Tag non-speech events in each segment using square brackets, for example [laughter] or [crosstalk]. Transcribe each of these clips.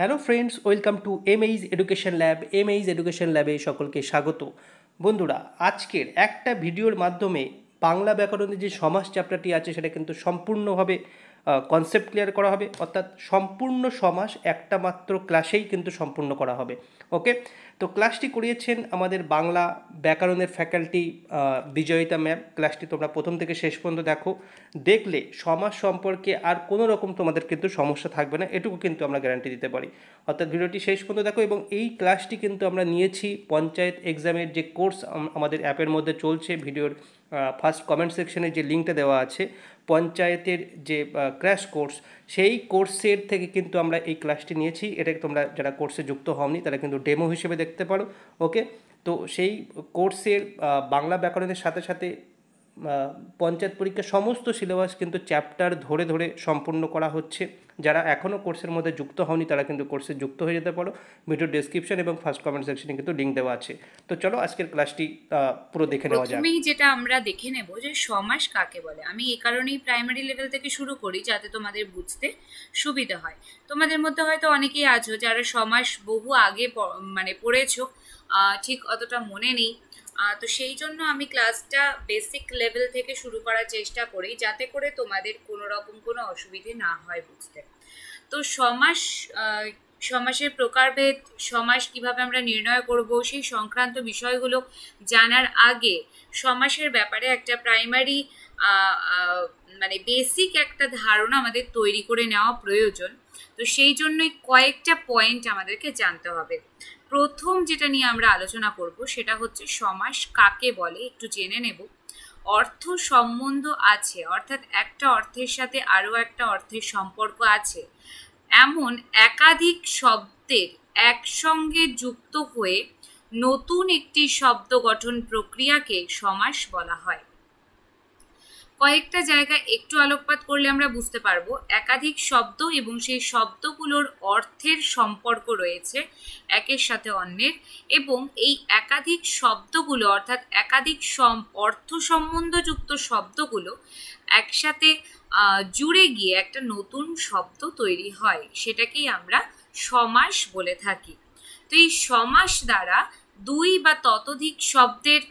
Hello friends welcome to M H education lab M H education ল্যাবে সকলকে স্বাগত বন্ধুরা আজকের একটা ভিডিওর মাধ্যমে বাংলা ব্যাকরণের যে সমাজ চ্যাপ্টারটি আছে সেটা কিন্তু সম্পূর্ণভাবে কনসেপ্ট ক্লিয়ার করা হবে অর্থাৎ সম্পূর্ণ সমাস একটা মাত্র ক্লাসেই কিন্তু সম্পূর্ণ করা হবে ওকে তো ক্লাসটি করিয়েছেন আমাদের বাংলা ব্যাকরণের ফ্যাকাল্টি বিজয়িতা ম্যাম ক্লাসটি তোমরা প্রথম থেকে শেষ পর্যন্ত দেখো দেখলে সমাজ সম্পর্কে আর কোনো রকম তোমাদের কিন্তু সমস্যা থাকবে না এটুকু কিন্তু আমরা গ্যারান্টি দিতে পারি অর্থাৎ ভিডিওটি শেষ পর্যন্ত দেখো এবং এই ক্লাসটি কিন্তু আমরা নিয়েছি পঞ্চায়েত এক্সামের যে কোর্স আমাদের অ্যাপের মধ্যে চলছে ভিডিওর ফার্স্ট কমেন্ট সেকশনে যে লিঙ্কটা দেওয়া আছে পঞ্চায়েতের যে ক্র্যাশ কোর্স সেই কোর্সের থেকে কিন্তু আমরা এই ক্লাসটি নিয়েছি এটাকে তোমরা যারা কোর্সে যুক্ত হওনি তারা কিন্তু ডেমো হিসেবে দেখতে পারো ওকে তো সেই কোর্সের বাংলা ব্যাকরণের সাথে সাথে পঞ্চায়েত পরীক্ষার সমস্ত সিলেবাস কিন্তু চ্যাপ্টার ধরে ধরে সম্পূর্ণ করা হচ্ছে যারা এখনও কোর্সের মধ্যে যুক্ত হওনি তারা কিন্তু কোর্সে যুক্ত হয়ে যেতে পারো ভিডিও ডিসক্রিপশন এবং ফার্স্ট কমেন্ট সেকশনে কিন্তু লিঙ্ক দেওয়া আছে তো চলো আজকের ক্লাসটি পুরো দেখে নেওয়া যাক আমি যেটা আমরা দেখে নেব যে সমাস কাকে বলে আমি এই কারণেই প্রাইমারি লেভেল থেকে শুরু করি যাতে তোমাদের বুঝতে সুবিধা হয় তোমাদের মধ্যে হয়তো অনেকেই আছো যারা সমাস বহু আগে মানে পড়েছো ঠিক অতটা মনে নেই তো সেই জন্য আমি ক্লাসটা বেসিক লেভেল থেকে শুরু করার চেষ্টা করি যাতে করে তোমাদের কোনো রকম কোনো অসুবিধে না হয় বুঝতে তো সমাস সমাসের প্রকারভেদ সমাস কিভাবে আমরা নির্ণয় করব সেই সংক্রান্ত বিষয়গুলো জানার আগে সমাসের ব্যাপারে একটা প্রাইমারি মানে বেসিক একটা ধারণা আমাদের তৈরি করে নেওয়া প্রয়োজন তো সেই জন্যই কয়েকটা পয়েন্ট আমাদেরকে জানতে হবে প্রথম যেটা নিয়ে আমরা আলোচনা করব সেটা হচ্ছে সমাস কাকে বলে একটু জেনে নেব অর্থ সম্বন্ধ আছে অর্থাৎ একটা অর্থের সাথে আরও একটা অর্থের সম্পর্ক আছে এমন একাধিক শব্দের একসঙ্গে যুক্ত হয়ে নতুন একটি শব্দ গঠন প্রক্রিয়াকে সমাস বলা হয় কয়েকটা জায়গা একটু আলোকপাত করলে আমরা বুঝতে পারবো একাধিক শব্দ এবং সেই শব্দগুলোর অর্থের সম্পর্ক রয়েছে একের সাথে অন্যের এবং এই একাধিক শব্দগুলো অর্থাৎ একাধিক সম অর্থ সম্বন্ধযুক্ত শব্দগুলো একসাথে জুড়ে গিয়ে একটা নতুন শব্দ তৈরি হয় সেটাকেই আমরা সমাস বলে থাকি তো এই সমাস দ্বারা দুই বা ততোধিক শব্দের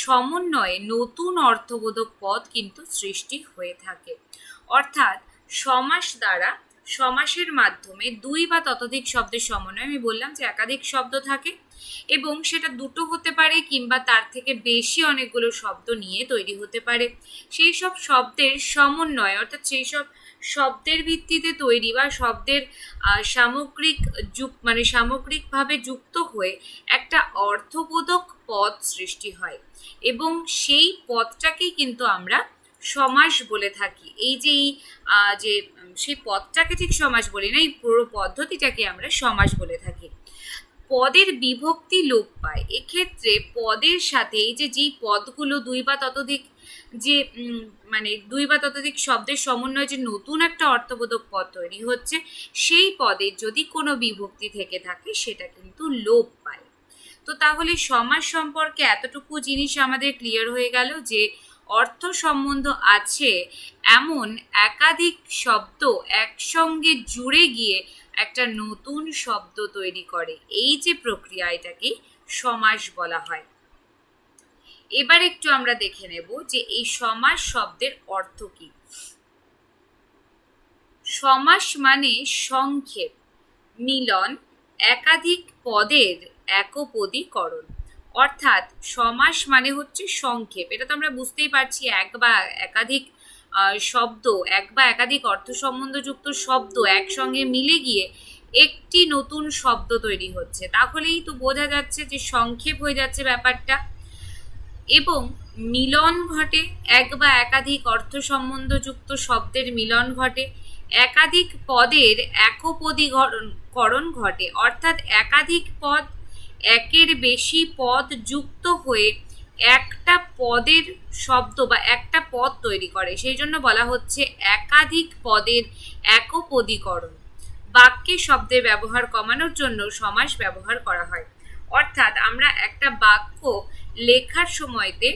সমন্বয়ে নতুন অর্থবোধক পদ কিন্তু সৃষ্টি হয়ে থাকে অর্থাৎ সমাস দ্বারা সমাসের মাধ্যমে দুই বা ততোধিক শব্দের সমন্বয় আমি বললাম যে একাধিক শব্দ থাকে এবং সেটা দুটো হতে পারে কিংবা তার থেকে বেশি অনেকগুলো শব্দ নিয়ে তৈরি হতে পারে সেই সব শব্দের সমন্বয় অর্থাৎ সেই সব শব্দের ভিত্তিতে তৈরি বা শব্দের সামগ্রিক যুক্ত মানে সামগ্রিকভাবে যুক্ত হয়ে একটা অর্থবোধক পদ সৃষ্টি হয় এবং সেই পদটাকেই কিন্তু আমরা সমাস বলে থাকি এই যে এই যে সেই পদটাকে ঠিক সমাস বলি না এই পুরো পদ্ধতিটাকে আমরা সমাস বলে থাকি পদের বিভক্তি লোপ পায় এক্ষেত্রে পদের সাথে এই যে যেই পদগুলো দুই বা ততোধিক যে মানে দুই বা ততোধিক শব্দের সমন্বয়ে যে নতুন একটা অর্থবোধক পদ তৈরি হচ্ছে সেই পদে যদি কোনো বিভক্তি থেকে থাকে সেটা কিন্তু লোপ পায় তো তাহলে সমাজ সম্পর্কে এতটুকু জিনিস আমাদের ক্লিয়ার হয়ে গেল যে অর্থ সম্বন্ধ আছে এমন একাধিক শব্দ একসঙ্গে জুড়ে গিয়ে একটা নতুন শব্দ তৈরি করে এই যে প্রক্রিয়া এটাকে সমাস বলা হয় এবার একটু আমরা দেখে নেব যে এই সমাস শব্দের অর্থ কি সমাস মানে সংক্ষেপ মিলন একাধিক পদের একপদীকরণ অর্থাৎ সমাস মানে হচ্ছে সংক্ষেপ এটা তো আমরা বুঝতেই পারছি এক বা একাধিক শব্দ এক বা একাধিক অর্থ সম্বন্ধযুক্ত শব্দ একসঙ্গে মিলে গিয়ে একটি নতুন শব্দ তৈরি হচ্ছে তাহলেই তো বোঝা যাচ্ছে যে সংক্ষেপ হয়ে যাচ্ছে ব্যাপারটা এবং মিলন ঘটে এক বা একাধিক অর্থ সম্বন্ধযুক্ত শব্দের মিলন ঘটে একাধিক পদের একপদীকরণ ঘটে অর্থাৎ একাধিক পদ একের বেশি পদ যুক্ত হয়ে একটা পদের শব্দ বা একটা পদ তৈরি করে সেই জন্য বলা হচ্ছে একাধিক পদের একপদীকরণ বাক্যে শব্দের ব্যবহার কমানোর জন্য সমাস ব্যবহার করা হয় অর্থাৎ আমরা একটা বাক্য লেখার সময়তে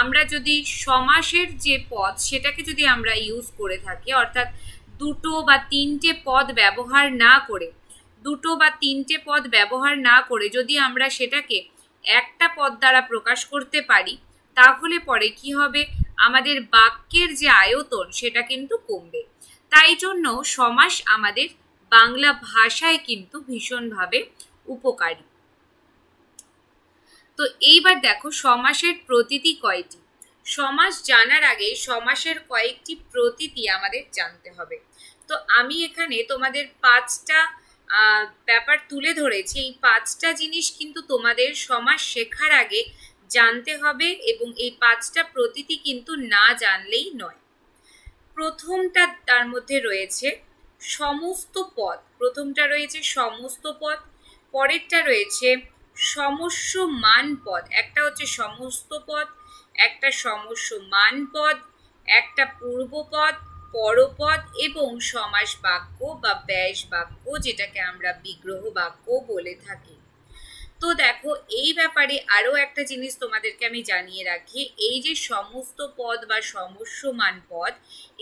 আমরা যদি সমাসের যে পদ সেটাকে যদি আমরা ইউজ করে থাকি অর্থাৎ দুটো বা তিনটে পদ ব্যবহার না করে দুটো বা তিনটে পদ ব্যবহার না করে যদি আমরা সেটাকে একটা পদ দ্বারা প্রকাশ করতে পারি তাহলে পরে কি হবে আমাদের বাক্যের যে আয়তন সেটা কিন্তু কমবে তাই জন্য সমাস আমাদের বাংলা ভাষায় কিন্তু ভীষণভাবে উপকারী তো এইবার দেখো সমাসের প্রতীতি কয়টি সমাস জানার আগে সমাসের কয়েকটি প্রতীতি আমাদের জানতে হবে তো আমি এখানে তোমাদের পাঁচটা ব্যাপার তুলে ধরেছি এই পাঁচটা জিনিস কিন্তু তোমাদের সমাজ শেখার আগে জানতে হবে এবং এই পাঁচটা প্রতীতি কিন্তু না জানলেই নয় প্রথমটা তার মধ্যে রয়েছে সমস্ত পদ প্রথমটা রয়েছে সমস্ত পদ পরেরটা রয়েছে সমস্য মান পদ একটা হচ্ছে সমস্ত পদ একটা সমস্য মান পদ একটা পূর্বপদ পরপদ এবং সমাস বাক্য বা ব্যাস বাক্য যেটাকে আমরা বিগ্রহ বাক্য বলে থাকি তো দেখো এই ব্যাপারে আরও একটা জিনিস তোমাদেরকে আমি জানিয়ে রাখি এই যে সমস্ত পদ বা সমস্যমান পদ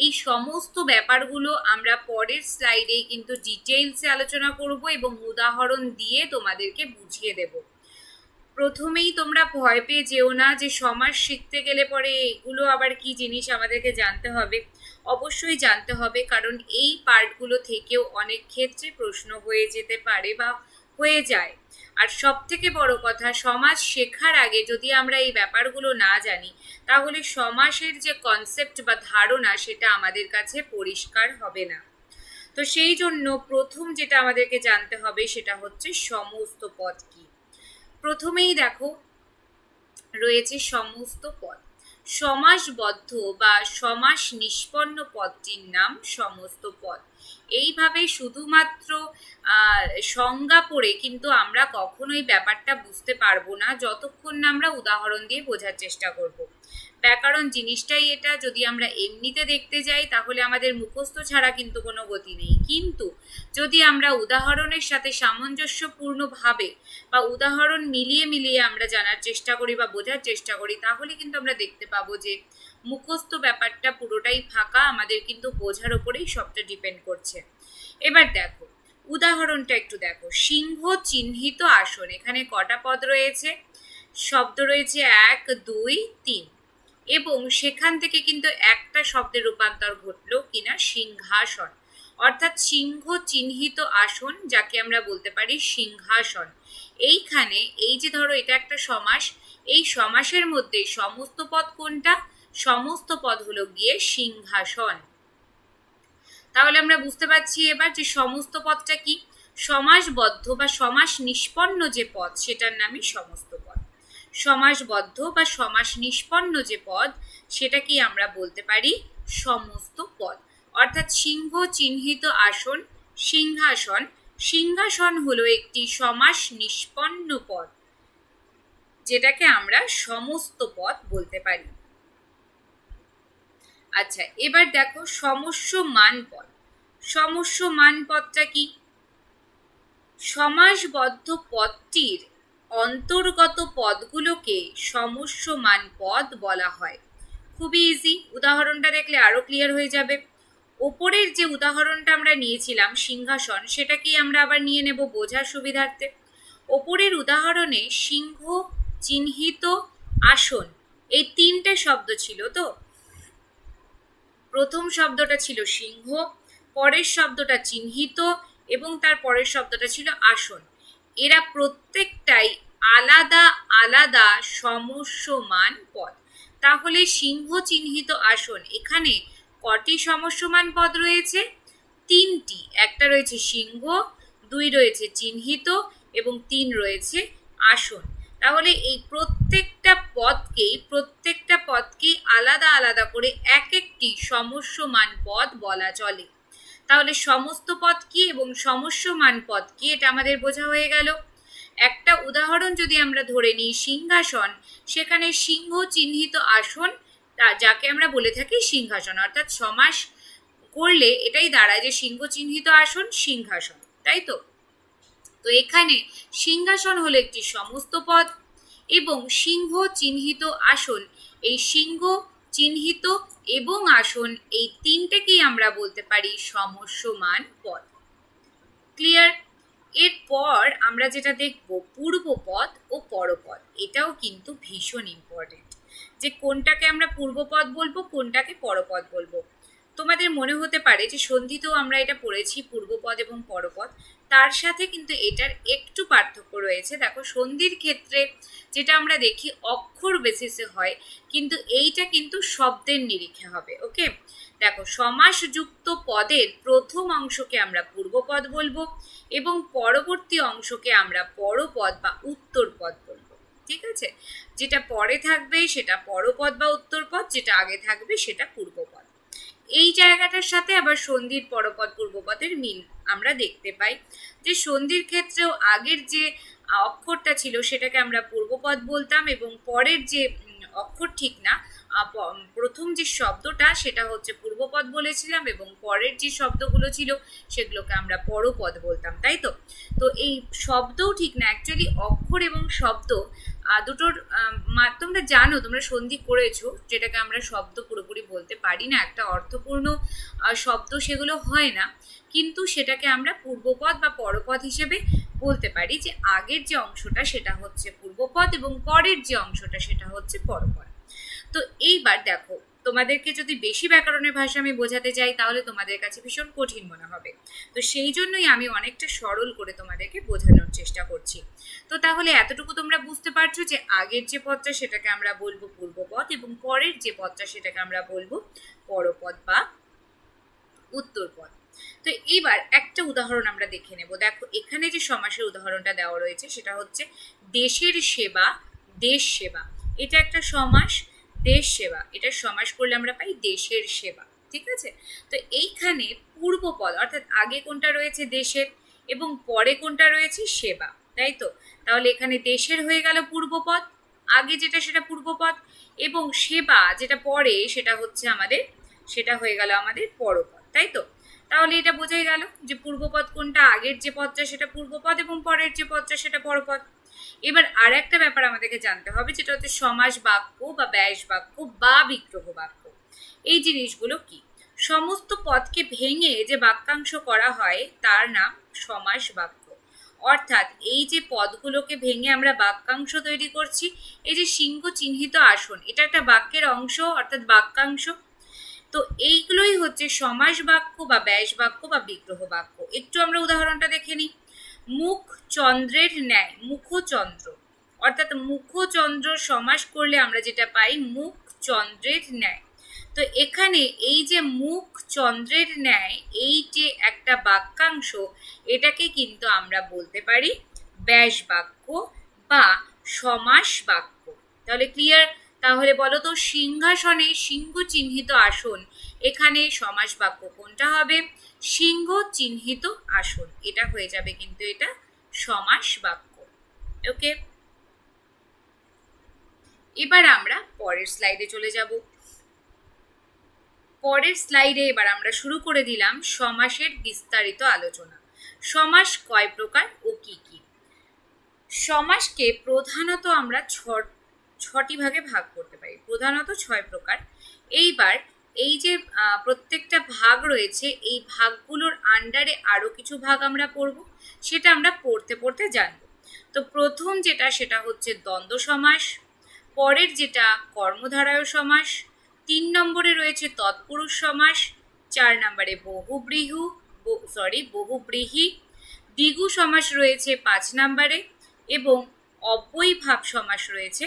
এই সমস্ত ব্যাপারগুলো আমরা পরের স্লাইডে কিন্তু ডিটেলসে আলোচনা করব এবং উদাহরণ দিয়ে তোমাদেরকে বুঝিয়ে দেব প্রথমেই তোমরা ভয় পেয়ে যেও না যে সমাজ শিখতে গেলে পরে এগুলো আবার কি জিনিস আমাদেরকে জানতে হবে অবশ্যই জানতে হবে কারণ এই পার্টগুলো থেকেও অনেক ক্ষেত্রে প্রশ্ন হয়ে যেতে পারে বা হয়ে যায় আর সব থেকে বড় কথা সমাজ শেখার আগে যদি আমরা এই ব্যাপারগুলো না জানি তাহলে সমাসের যে কনসেপ্ট বা ধারণা সেটা আমাদের কাছে পরিষ্কার হবে না তো সেই জন্য প্রথম যেটা আমাদেরকে জানতে হবে সেটা হচ্ছে সমস্ত পদ কি প্রথমেই দেখো রয়েছে সমস্ত পদ সমাসবদ্ধ বা সমাস নিষ্পন্ন পদটির নাম সমস্ত পদ এইভাবে শুধুমাত্র সংজ্ঞা পড়ে কিন্তু আমরা কখনোই ব্যাপারটা বুঝতে পারবো না যতক্ষণ না আমরা উদাহরণ দিয়ে বোঝার চেষ্টা করব। ব্যাকরণ জিনিসটাই এটা যদি আমরা এমনিতে দেখতে যাই তাহলে আমাদের মুখস্থ ছাড়া কিন্তু কোনো গতি নেই কিন্তু যদি আমরা উদাহরণের সাথে সামঞ্জস্যপূর্ণভাবে বা উদাহরণ মিলিয়ে মিলিয়ে আমরা জানার চেষ্টা করি বা বোঝার চেষ্টা করি তাহলে কিন্তু আমরা দেখতে পাবো যে মুখস্থ ব্যাপারটা পুরোটাই ফাঁকা আমাদের কিন্তু বোঝার ওপরেই সবটা ডিপেন্ড করছে এবার দেখো উদাহরণটা একটু দেখো সিংহ চিহ্নিত আসন এখানে কটা পদ রয়েছে শব্দ রয়েছে এক দুই তিন এবং সেখান থেকে কিন্তু একটা শব্দের রূপান্তর ঘটলো কিনা সিংহাসন অর্থাৎ সিংহ চিহ্নিত আসন যাকে আমরা বলতে পারি সিংহাসন এইখানে এই যে ধরো এটা একটা সমাস এই সমাসের মধ্যে সমস্ত পদ কোনটা সমস্ত পদ হলো গিয়ে সিংহাসন তাহলে আমরা বুঝতে পারছি এবার যে সমস্ত পদটা কি সমাসবদ্ধ বা সমাস নিষ্পন্ন যে পদ সেটার নামই সমস্ত পদ সমাসবদ্ধ বা সমাস নিষ্পন্ন যে পদ সেটাকেই আমরা বলতে পারি সমস্ত পদ অর্থাৎ সিংহ চিহ্নিত আসন সিংহাসন সিংহাসন হলো একটি সমাস নিষ্পন্ন পদ যেটাকে আমরা সমস্ত পদ বলতে পারি আচ্ছা এবার দেখো সমস্য মান পদ সমস্য মান পদটা কি সমাসবদ্ধ পদটির অন্তর্গত পদগুলোকে সমস্য মান পদ বলা হয় খুবই ইজি উদাহরণটা দেখলে আরও ক্লিয়ার হয়ে যাবে ওপরের যে উদাহরণটা আমরা নিয়েছিলাম সিংহাসন সেটাকেই আমরা আবার নিয়ে নেব বোঝার সুবিধার্থে ওপরের উদাহরণে সিংহ চিহ্নিত আসন এই তিনটে শব্দ ছিল তো প্রথম শব্দটা ছিল সিংহ পরের শব্দটা চিহ্নিত এবং তার পরের শব্দটা ছিল আসন এরা প্রত্যেকটাই আলাদা আলাদা সমস্যমান পদ তাহলে সিংহ চিহ্নিত আসন এখানে কটি সমস্যমান পদ রয়েছে তিনটি একটা রয়েছে সিংহ দুই রয়েছে চিহ্নিত এবং তিন রয়েছে আসন তাহলে এই প্রত্যেকটা পদকেই প্রত্যেকটা পদকেই আলাদা আলাদা করে এক একটি সমস্যমান পদ বলা চলে তাহলে সমস্ত পদ কি এবং সমস্যমান পদ কি এটা আমাদের বোঝা হয়ে গেল একটা উদাহরণ যদি আমরা ধরে নিই সিংহাসন সেখানে সিংহ চিহ্নিত আসন যাকে আমরা বলে থাকি সিংহাসন অর্থাৎ সমাস করলে এটাই দাঁড়ায় যে সিংহ চিহ্নিত আসন সিংহাসন তাই তো তো এখানে সিংহাসন হলো একটি সমস্ত পদ এবং সিংহ চিহ্নিত আসন এই সিংহ চিহ্নিত এবং আসন এই তিনটেকেই আমরা বলতে পারি সমস্যমান পদ ক্লিয়ার এরপর আমরা যেটা দেখব পূর্বপদ ও পরপদ এটাও কিন্তু ভীষণ ইম্পর্টেন্ট যে কোনটাকে আমরা পূর্বপদ বলবো কোনটাকে পরপদ বলবো তোমাদের মনে হতে পারে যে সন্ধিতেও আমরা এটা পড়েছি পূর্বপদ এবং পরপদ তার সাথে কিন্তু এটার একটু পার্থক্য রয়েছে দেখো সন্ধির ক্ষেত্রে যেটা আমরা দেখি অক্ষর বেসিসে হয় কিন্তু এইটা কিন্তু শব্দের নিরিখে হবে ওকে দেখো সমাসযুক্ত পদের প্রথম অংশকে আমরা পূর্বপদ বলবো এবং পরবর্তী অংশকে আমরা পরপদ বা উত্তরপদ বলবো ঠিক আছে যেটা পরে থাকবে সেটা পরপদ বা উত্তরপদ যেটা আগে থাকবে সেটা পূর্বপদ এই জায়গাটার সাথে আবার সন্ধির পরপদ পূর্বপদের মিল আমরা দেখতে পাই যে সন্ধির ক্ষেত্রেও আগের যে অক্ষরটা ছিল সেটাকে আমরা পূর্বপদ বলতাম এবং পরের যে অক্ষর ঠিক না প্রথম যে শব্দটা সেটা হচ্ছে পূর্বপদ বলেছিলাম এবং পরের যে শব্দগুলো ছিল সেগুলোকে আমরা পরপদ বলতাম তাই তো তো এই শব্দও ঠিক না অ্যাকচুয়ালি অক্ষর এবং শব্দ দুটোর তোমরা জানো তোমরা সন্ধি করেছো যেটাকে আমরা শব্দ পুরোপুরি বলতে পারি না একটা অর্থপূর্ণ শব্দ সেগুলো হয় না কিন্তু সেটাকে আমরা পূর্বপদ বা পরপদ হিসেবে বলতে পারি যে আগের যে অংশটা সেটা হচ্ছে পূর্বপদ এবং পরের যে অংশটা সেটা হচ্ছে পরপদ তো এইবার দেখো তোমাদেরকে যদি বেশি ব্যাকরণের ভাষা আমি বোঝাতে যাই তাহলে তোমাদের কাছে ভীষণ কঠিন মনে হবে তো সেই জন্যই আমি অনেকটা সরল করে তোমাদেরকে বোঝানোর চেষ্টা করছি তো তাহলে এতটুকু তোমরা বুঝতে পারছো যে আগের যে পথটা সেটাকে আমরা বলবো পথ এবং পরের যে পথটা সেটাকে আমরা বলবো পরপথ বা পথ তো এইবার একটা উদাহরণ আমরা দেখে নেব দেখো এখানে যে সমাসের উদাহরণটা দেওয়া রয়েছে সেটা হচ্ছে দেশের সেবা দেশ সেবা এটা একটা সমাস দেশ সেবা এটা সমাস করলে আমরা পাই দেশের সেবা ঠিক আছে তো এইখানে পূর্বপদ অর্থাৎ আগে কোনটা রয়েছে দেশের এবং পরে কোনটা রয়েছে সেবা তাই তো তাহলে এখানে দেশের হয়ে গেল পূর্বপদ আগে যেটা সেটা পূর্বপদ এবং সেবা যেটা পরে সেটা হচ্ছে আমাদের সেটা হয়ে গেল আমাদের পরপদ তাই তো তাহলে এটা বোঝাই গেল যে পূর্বপদ কোনটা আগের যে পদটা সেটা পূর্বপদ এবং পরের যে পদটা সেটা পরপদ এবার আর একটা ব্যাপার আমাদেরকে জানতে হবে যেটা হচ্ছে সমাজ বাক্য বা ব্যাস বাক্য বা বিগ্রহ বাক্য এই জিনিসগুলো কি সমস্ত পদকে ভেঙে যে বাক্যাংশ করা হয় তার নাম সমাস বাক্য অর্থাৎ এই যে পদগুলোকে ভেঙে আমরা বাক্যাংশ তৈরি করছি এই যে সিংহ চিহ্নিত আসন এটা একটা বাক্যের অংশ অর্থাৎ বাক্যাংশ তো এইগুলোই হচ্ছে সমাস বাক্য বা ব্যাস বাক্য বা বিগ্রহ বাক্য একটু আমরা উদাহরণটা দেখে নিই মুখ চন্দ্রের ন্যায় মুখচন্দ্র অর্থাৎ মুখচন্দ্র সমাস করলে আমরা যেটা পাই মুখ চন্দ্রের ন্যায় তো এখানে এই যে মুখ চন্দ্রের ন্যায় এই যে একটা বাক্যাংশ এটাকে কিন্তু আমরা বলতে পারি ব্যাস বাক্য বা সমাস বাক্য তাহলে ক্লিয়ার তাহলে বলো তো সিংহাসনে সিংহ চিহ্নিত আসন এখানে সমাজ বাক্য কোনটা হবে সিংহ চিহ্নিত আসন এটা হয়ে যাবে কিন্তু এটা সমাস বাক্য ওকে এবার আমরা পরের স্লাইডে চলে যাব পরের স্লাইডে এবার আমরা শুরু করে দিলাম সমাসের বিস্তারিত আলোচনা সমাস কয় প্রকার ও কি কি সমাসকে প্রধানত আমরা ছট ছটি ভাগে ভাগ করতে পারি প্রধানত ছয় প্রকার এইবার এই যে প্রত্যেকটা ভাগ রয়েছে এই ভাগগুলোর আন্ডারে আরও কিছু ভাগ আমরা পড়ব সেটা আমরা পড়তে পড়তে জানব তো প্রথম যেটা সেটা হচ্ছে দ্বন্দ্ব সমাস পরের যেটা কর্মধারায় সমাস তিন নম্বরে রয়েছে তৎপুরুষ সমাস চার নম্বরে বহুব্রীহু সরি বহুব্রীহি দ্বিগু সমাস রয়েছে পাঁচ নম্বরে এবং অব্যয়ী ভাব সমাস রয়েছে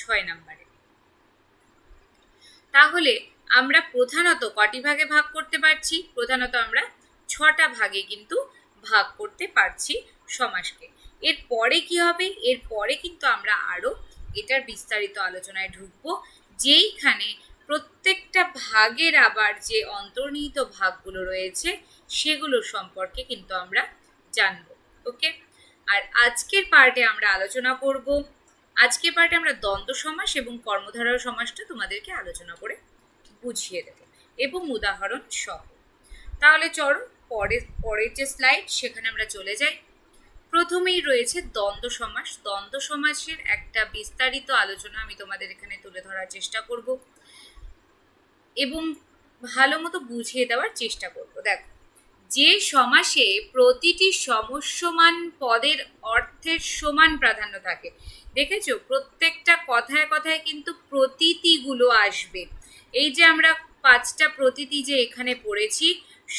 ছয় নম্বরে তাহলে আমরা প্রধানত কটি ভাগে ভাগ করতে পারছি প্রধানত আমরা ছটা ভাগে কিন্তু ভাগ করতে পারছি সমাজকে এর পরে কি হবে এর পরে কিন্তু আমরা আরও এটার বিস্তারিত আলোচনায় ঢুকবো যেইখানে প্রত্যেকটা ভাগের আবার যে অন্তর্নিহিত ভাগগুলো রয়েছে সেগুলো সম্পর্কে কিন্তু আমরা জানব ওকে আর আজকের পার্টে আমরা আলোচনা করবো আজকে পার্টে আমরা দ্বন্দ্ব সমাস এবং কর্মধারয় সমাসটা তোমাদেরকে আলোচনা করে বুঝিয়ে দেব এবং উদাহরণ সহ তাহলে চলো পরের পরের যে স্লাইড সেখানে আমরা চলে যাই প্রথমেই রয়েছে দ্বন্দ্ব সমাস দ্বন্দ্ব সমাসের একটা বিস্তারিত আলোচনা আমি তোমাদের এখানে তুলে ধরার চেষ্টা করব এবং ভালো মতো বুঝিয়ে দেওয়ার চেষ্টা করব দেখো যে সমাসে প্রতিটি সমস্যমান পদের অর্থের সমান প্রাধান্য থাকে দেখেছো প্রত্যেকটা কথায় কথায় কিন্তু প্রতীতিগুলো আসবে এই যে আমরা পাঁচটা প্রতীতি যে এখানে পড়েছি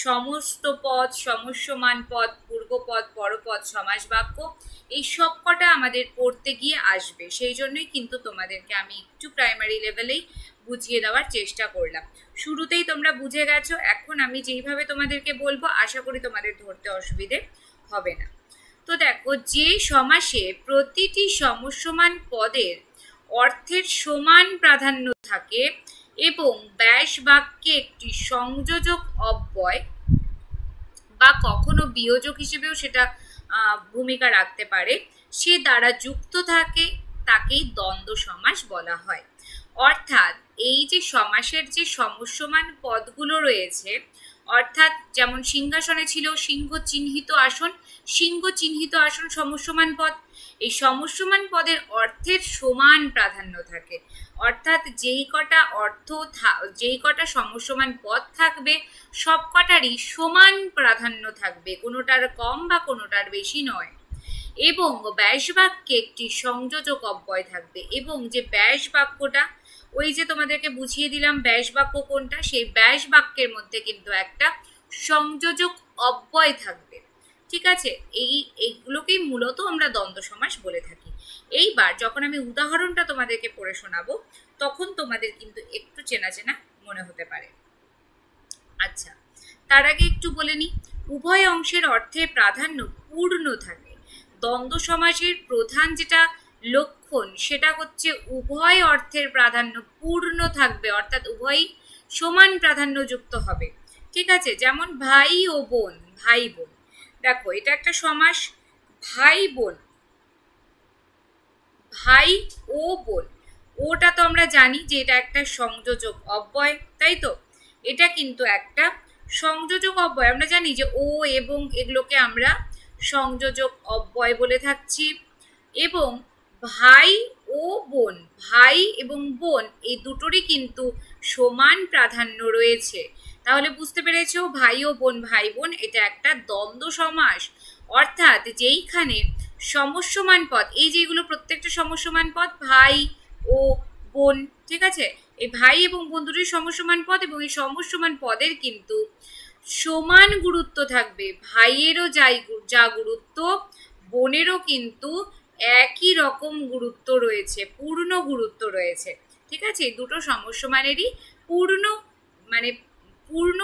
সমস্ত পদ সমস্যমান পদ পূর্বপদ পরপদ সমাজ বাক্য এই সব কটা আমাদের পড়তে গিয়ে আসবে সেই জন্যই কিন্তু তোমাদেরকে আমি একটু প্রাইমারি লেভেলেই বুঝিয়ে দেওয়ার চেষ্টা করলাম শুরুতেই তোমরা বুঝে গেছো এখন আমি যেইভাবে তোমাদেরকে বলবো আশা করি তোমাদের ধরতে অসুবিধে হবে না তো দেখো যে সমাসে প্রতিটি সমসমান পদের অর্থের সমান প্রাধান্য থাকে এবং ব্যাস বাক্যে একটি সংযোজক অব্যয় বা কখনো বিয়োজক হিসেবেও সেটা ভূমিকা রাখতে পারে সে দ্বারা যুক্ত থাকে তাকেই দ্বন্দ্ব সমাস বলা হয় অর্থাৎ এই যে সমাসের যে সমস্যমান পদগুলো রয়েছে অর্থাৎ যেমন সিংহাসনে ছিল সিংহ চিহ্নিত আসন সিংহ চিহ্নিত আসন সমস্যমান পদ এই সমস্যমান পদের অর্থের সমান প্রাধান্য থাকে অর্থাৎ যেই কটা অর্থ যেই কটা সমস্যমান পদ থাকবে সব কটারই সমান প্রাধান্য থাকবে কোনোটার কম বা কোনোটার বেশি নয় এবং ব্যাস বাক্যে একটি সংযোজক অব্যয় থাকবে এবং যে ব্যাস বাক্যটা ওই যে তোমাদেরকে বুঝিয়ে দিলাম ব্যাস বাক্য কোনটা সেই ব্যাস বাক্যের মধ্যে কিন্তু একটা সংযোজক অব্যয় থাকবে ঠিক আছে এই এইগুলোকেই মূলত আমরা দ্বন্দ্ব সমাস বলে থাকি এইবার যখন আমি উদাহরণটা তোমাদেরকে পড়ে শোনাবো তখন তোমাদের কিন্তু একটু চেনা চেনা মনে হতে পারে আচ্ছা তার আগে একটু বলে নিই উভয় অংশের অর্থে প্রাধান্য পূর্ণ থাকে দ্বন্দ্ব সমাজের প্রধান যেটা লক্ষণ সেটা হচ্ছে উভয় অর্থের প্রাধান্য পূর্ণ থাকবে অর্থাৎ উভয়ই সমান প্রাধান্যযুক্ত হবে ঠিক আছে যেমন ভাই ও বোন ভাই বোন দেখো এটা একটা সমাস ভাই বোন ভাই ও বোন ওটা তো আমরা জানি যে এটা একটা সংযোজক অব্যয় তাই তো এটা কিন্তু একটা সংযোজক অব্যয় আমরা জানি যে ও এবং এগুলোকে আমরা সংযোজক অব্যয় বলে থাকছি এবং ভাই ও বোন ভাই এবং বোন এই দুটোরই কিন্তু সমান প্রাধান্য রয়েছে তাহলে বুঝতে পেরেছো ভাই ও বোন ভাই বোন এটা একটা দ্বন্দ্ব সমাস অর্থাৎ যেইখানে সমস্যমান পদ এই যেগুলো প্রত্যেকটা সমস্যমান পদ ভাই ও বোন ঠিক আছে এই ভাই এবং বোন দুটোই সমস্যমান পদ এবং এই সমস্যমান পদের কিন্তু সমান গুরুত্ব থাকবে ভাইয়েরও যাই যা গুরুত্ব বোনেরও কিন্তু একই রকম গুরুত্ব রয়েছে পূর্ণ গুরুত্ব রয়েছে ঠিক আছে এই দুটো সমস্যমানেরই পূর্ণ মানে পূর্ণ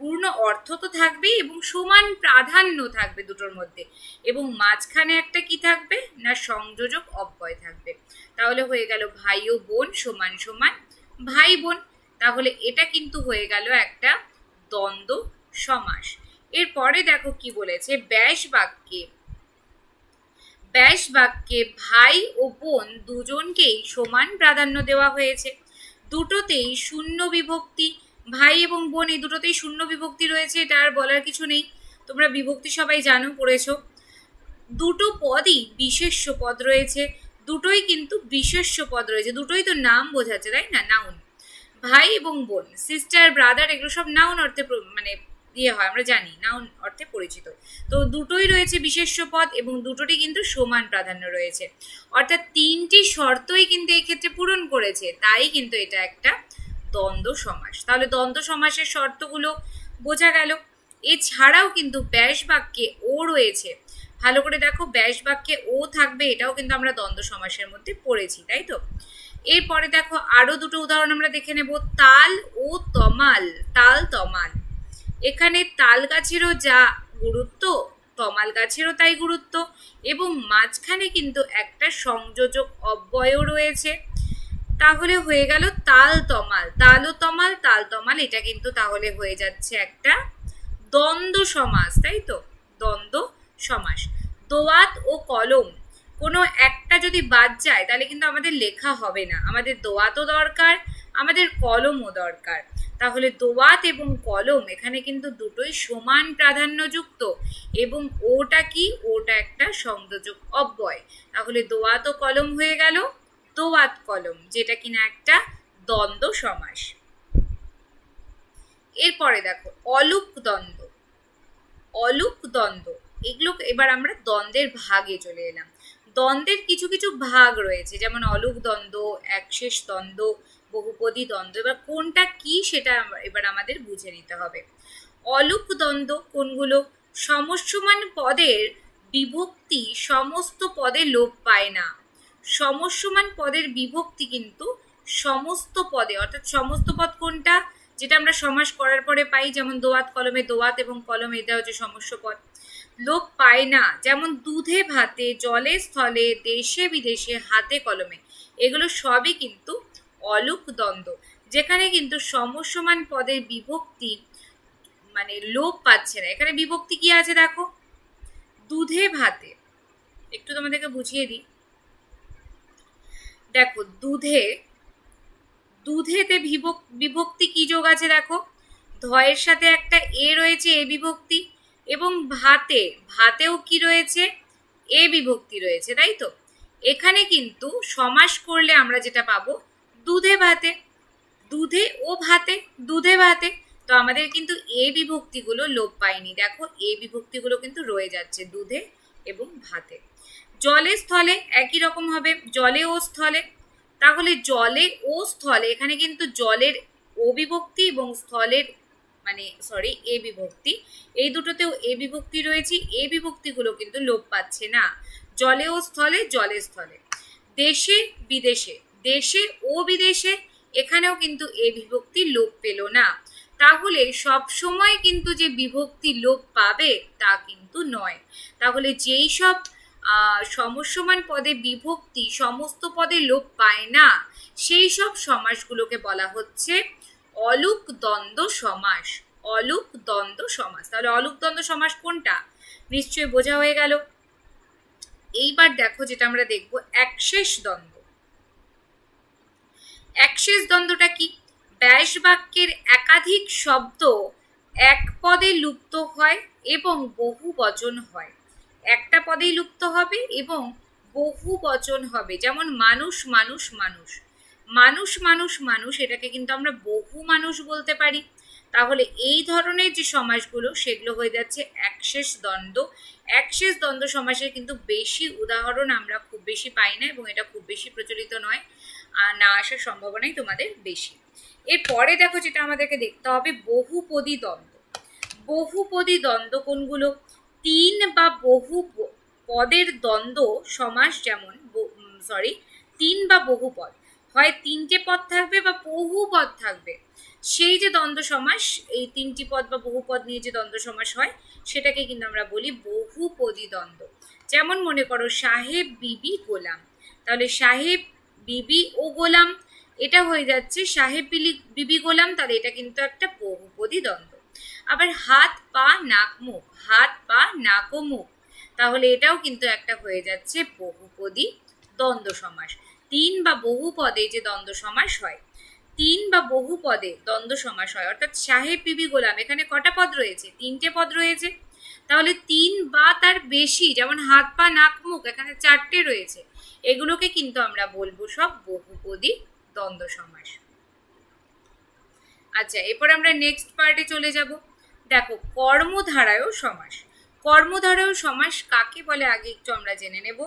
পূর্ণ অর্থ তো থাকবেই এবং সমান প্রাধান্য থাকবে দুটোর মধ্যে এবং মাঝখানে একটা কি থাকবে না সংযোজক অব্যয় থাকবে তাহলে হয়ে গেল ভাই ও বোন সমান সমান ভাই বোন তাহলে এটা কিন্তু হয়ে গেল একটা দ্বন্দ্ব সমাস এরপরে দেখো কি বলেছে ব্যাস বাক্যে ব্যাস বাক্যে ভাই ও বোন দুজনকেই সমান প্রাধান্য দেওয়া হয়েছে দুটোতেই শূন্য বিভক্তি ভাই এবং বোন এই দুটোতেই শূন্য বিভক্তি রয়েছে এটা আর বলার কিছু নেই তোমরা বিভক্তি সবাই জানো পড়েছ দুটো পদই বিশেষ্য পদ রয়েছে দুটোই কিন্তু বিশেষ্য পদ রয়েছে দুটোই তো নাম বোঝাচ্ছে তাই না নাউন ভাই এবং বোন সিস্টার ব্রাদার এগুলো সব নাউন অর্থে মানে দিয়ে হয় আমরা জানি নাউন অর্থে পরিচিত তো দুটোই রয়েছে বিশেষ্য পদ এবং দুটোটি কিন্তু সমান প্রাধান্য রয়েছে অর্থাৎ তিনটি শর্তই কিন্তু এক্ষেত্রে পূরণ করেছে তাই কিন্তু এটা একটা দ্বন্দ্ব সমাস তাহলে দ্বন্দ্ব সমাসের শর্তগুলো বোঝা গেল এছাড়াও কিন্তু ব্যাস বাক্যে ও রয়েছে ভালো করে দেখো ব্যাস বাক্যে ও থাকবে এটাও কিন্তু আমরা দ্বন্দ্ব সমাসের মধ্যে পড়েছি তাই তো এরপরে দেখো আরও দুটো উদাহরণ আমরা দেখে নেব তাল ও তমাল তাল তমাল এখানে তাল গাছেরও যা গুরুত্ব তমাল গাছেরও তাই গুরুত্ব এবং মাঝখানে কিন্তু একটা সংযোজক অব্যয় রয়েছে তাহলে হয়ে গেল তাল তমাল তাল ও তমাল তাল তমাল এটা কিন্তু তাহলে হয়ে যাচ্ছে একটা দ্বন্দ্ব সমাস তাই তো দ্বন্দ্ব সমাস দোয়াত ও কলম কোনো একটা যদি বাদ যায় তাহলে কিন্তু আমাদের লেখা হবে না আমাদের দোয়াতও দরকার আমাদের কলমও দরকার তাহলে দোয়াত এবং কলম এখানে কিন্তু দুটোই সমান প্রাধান্যযুক্ত এবং ওটা কি ওটা একটা সংযোজক অব্যয় তাহলে দোয়াত ও কলম হয়ে গেল দোয়াত কলম যেটা কিনা একটা দ্বন্দ্ব সমাস এরপরে দেখো অলুক দ্বন্দ্ব অলুক দ্বন্দ্ব এগুলো এবার আমরা দ্বন্দ্বের ভাগে চলে এলাম দ্বন্দ্বের কিছু কিছু ভাগ রয়েছে যেমন অলুক দ্বন্দ্ব একশেষ দ্বন্দ্ব বহুপদী দ্বন্দ্ব এবার কোনটা কি সেটা এবার আমাদের বুঝে নিতে হবে অলুক দ্বন্দ্ব কোনগুলো সমস্যমান পদের বিভক্তি সমস্ত পদে লোপ পায় না সমস্যমান পদের বিভক্তি কিন্তু সমস্ত পদে অর্থাৎ সমস্ত পদ কোনটা যেটা আমরা সমাস করার পরে পাই যেমন দোয়াত কলমে দোয়াত এবং কলম এটা হচ্ছে সমস্য পদ লোপ পায় না যেমন দুধে ভাতে জলে স্থলে দেশে বিদেশে হাতে কলমে এগুলো সবই কিন্তু অলুক দ্বন্দ্ব যেখানে কিন্তু সমসমান পদের বিভক্তি মানে লোপ পাচ্ছে না এখানে বিভক্তি কি আছে দেখো দুধে ভাতে একটু তোমাদেরকে বুঝিয়ে দিই দেখো দুধে দুধেতে বিভক্তি কি যোগ আছে দেখো ধয়ের সাথে একটা এ রয়েছে এ বিভক্তি এবং ভাতে ভাতেও কি রয়েছে এ বিভক্তি রয়েছে তাই তো এখানে কিন্তু সমাস করলে আমরা যেটা পাবো দুধে ভাতে দুধে ও ভাতে দুধে ভাতে তো আমাদের কিন্তু এ বিভক্তিগুলো লোপ পায়নি দেখো এ বিভক্তিগুলো কিন্তু রয়ে যাচ্ছে দুধে এবং ভাতে জলে স্থলে একই রকম হবে জলে ও স্থলে তাহলে জলে ও স্থলে এখানে কিন্তু জলের ও বিভক্তি এবং স্থলের মানে সরি এ বিভক্তি এই দুটোতেও এ বিভক্তি রয়েছে এ বিভক্তিগুলো কিন্তু লোপ পাচ্ছে না জলে ও স্থলে জলে স্থলে দেশে বিদেশে দেশে ও বিদেশে এখানেও কিন্তু এ বিভক্তি লোপ পেল না তাহলে সব সময় কিন্তু যে বিভক্তি লোপ পাবে তা কিন্তু নয় তাহলে যেই সব সমস্যমান পদে বিভক্তি সমস্ত পদে লোপ পায় না সেই সব সমাসগুলোকে বলা হচ্ছে অলুক দ্বন্দ্ব সমাস অলুক দ্বন্দ্ব সমাস তাহলে অলুক দ্বন্দ্ব সমাস কোনটা নিশ্চয়ই বোঝা হয়ে গেল এইবার দেখো যেটা আমরা দেখব একশেষ দ্বন্দ্ব একশেষ দ্বন্দ্বটা কি ব্যাস বাক্যের একাধিক শব্দ এক পদে লুপ্ত হয় এবং বহু বচন হয় একটা পদেই লুপ্ত হবে এবং বহু বচন হবে যেমন মানুষ মানুষ মানুষ মানুষ মানুষ মানুষ এটাকে কিন্তু আমরা বহু মানুষ বলতে পারি তাহলে এই ধরনের যে সমাজগুলো সেগুলো হয়ে যাচ্ছে একশেষ দ্বন্দ্ব একশেষ দ্বন্দ্ব সমাসের কিন্তু বেশি উদাহরণ আমরা খুব বেশি পাই না এবং এটা খুব বেশি প্রচলিত নয় না আসার সম্ভাবনাই তোমাদের বেশি এরপরে দেখো যেটা আমাদেরকে দেখতে হবে বহুপদী দ্বন্দ্ব বহুপদী দ্বন্দ্ব কোনগুলো তিন বা বহু পদের দ্বন্দ্ব সমাস যেমন সরি তিন বা বহু পদ হয় তিনটে পদ থাকবে বা বহু পদ থাকবে সেই যে দ্বন্দ্ব সমাস এই তিনটি পদ বা বহু পদ নিয়ে যে দ্বন্দ্ব সমাস হয় সেটাকে কিন্তু আমরা বলি বহুপদী দ্বন্দ্ব যেমন মনে করো সাহেব বিবি গোলাম তাহলে সাহেব বিবি ও গোলাম এটা হয়ে যাচ্ছে সাহেব বিলি বিবি গোলাম তাহলে এটা কিন্তু একটা বহুপদী দ্বন্দ্ব আবার হাত পা নাক মুখ হাত পা নাক ও মুখ তাহলে এটাও কিন্তু একটা হয়ে যাচ্ছে বহুপদী দ্বন্দ্ব সমাস তিন বা বহু পদে যে দ্বন্দ্ব সমাস হয় তিন বা বহু পদে দ্বন্দ্ব সমাস হয় অর্থাৎ সাহেব বিবি গোলাম এখানে কটা পদ রয়েছে তিনটে পদ রয়েছে তাহলে তিন বা তার বেশি যেমন হাত পা নাক মুখ এখানে চারটে রয়েছে এগুলোকে কিন্তু আমরা বলবো সব বহুপদী দ্বন্দ্ব সমাস আচ্ছা এরপর আমরা নেক্সট পার্টে চলে যাব দেখো কর্মধারায় সমাস কর্মধারায় সমাস কাকে বলে আগে একটু আমরা জেনে নেব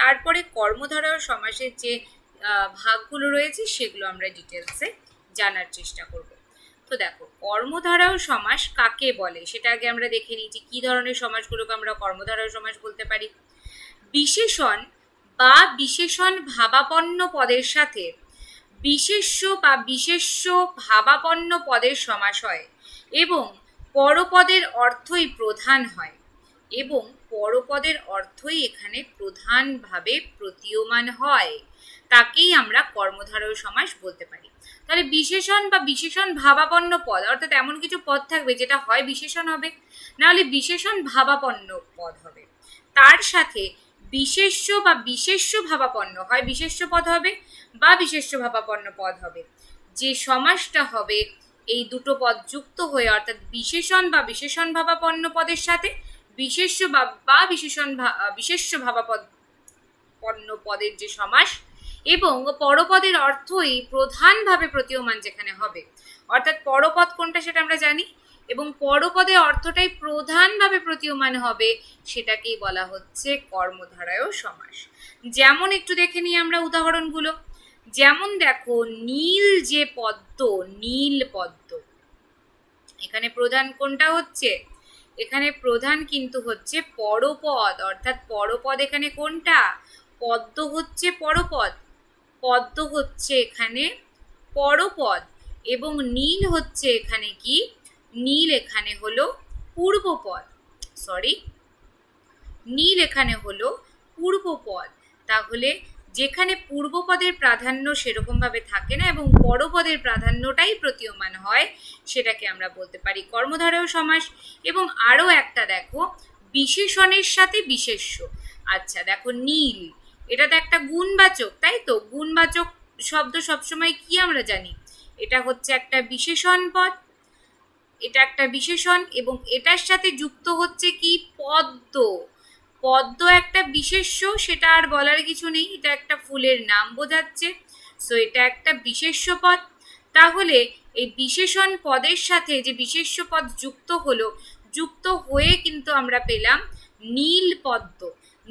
তারপরে কর্মধারায় সমাসের যে ভাগগুলো রয়েছে সেগুলো আমরা ডিটেলসে জানার চেষ্টা করব তো দেখো কর্মধারায় সমাস কাকে বলে সেটা আগে আমরা দেখে নিই যে কী ধরনের সমাজগুলোকে আমরা কর্মধারায় সমাস বলতে পারি বিশেষণ বা বিশেষণ ভাবাপন্ন পদের সাথে বিশেষ্য বা বিশেষ্য ভাবাপন্ন পদের সমাস হয় এবং পরপদের অর্থই প্রধান হয় এবং পরপদের অর্থই এখানে প্রধানভাবে প্রতীয়মান হয় তাকেই আমরা কর্মধারয় সমাস বলতে পারি তাহলে বিশেষণ বা বিশেষণ ভাবাপন্ন পদ অর্থাৎ এমন কিছু পদ থাকবে যেটা হয় বিশেষণ হবে না হলে বিশেষণ ভাবাপন্ন পদ হবে তার সাথে বিশেষ্য বা বিশেষ্য ভাবাপন্ন হয় বিশেষ্য পদ হবে বা বিশেষ্য ভাবাপন্ন পদ হবে যে সমাসটা হবে এই দুটো পদ যুক্ত হয়ে অর্থাৎ বিশেষণ বা বিশেষণ ভাবাপন্ন পদের সাথে বিশেষ্য বা বা বিশেষণ বিশেষ্য ভাবাপদ পণ্য পদের যে সমাস এবং পরপদের অর্থই প্রধানভাবে প্রতীয়মান যেখানে হবে অর্থাৎ পরপদ কোনটা সেটা আমরা জানি এবং পরপদে অর্থটাই প্রধানভাবে প্রতীয়মান হবে সেটাকেই বলা হচ্ছে কর্মধারায় সমাস যেমন একটু দেখে নিই আমরা উদাহরণগুলো যেমন দেখো নীল যে পদ্ম নীল পদ্ম এখানে প্রধান কোনটা হচ্ছে এখানে প্রধান কিন্তু হচ্ছে পরপদ অর্থাৎ পরপদ এখানে কোনটা পদ্ম হচ্ছে পরপদ পদ্ম হচ্ছে এখানে পরপদ এবং নীল হচ্ছে এখানে কি নীল এখানে হলো পূর্বপদ সরি নীল এখানে হলো পূর্বপদ তাহলে যেখানে পূর্বপদের প্রাধান্য সেরকমভাবে থাকে না এবং পরপদের প্রাধান্যটাই প্রতীয়মান হয় সেটাকে আমরা বলতে পারি কর্মধারয় সমাস এবং আরও একটা দেখো বিশেষণের সাথে বিশেষ্য আচ্ছা দেখো নীল এটা তো একটা গুণবাচক তাই তো গুণবাচক শব্দ সবসময় কি আমরা জানি এটা হচ্ছে একটা বিশেষণ পদ এটা একটা বিশেষণ এবং এটার সাথে যুক্ত হচ্ছে কি পদ্ম পদ্ম একটা বিশেষ্য সেটা আর বলার কিছু নেই এটা একটা ফুলের নাম বোঝাচ্ছে সো এটা একটা বিশেষ্য পদ তাহলে এই বিশেষণ পদের সাথে যে বিশেষ্য পদ যুক্ত হলো যুক্ত হয়ে কিন্তু আমরা পেলাম নীল পদ্ম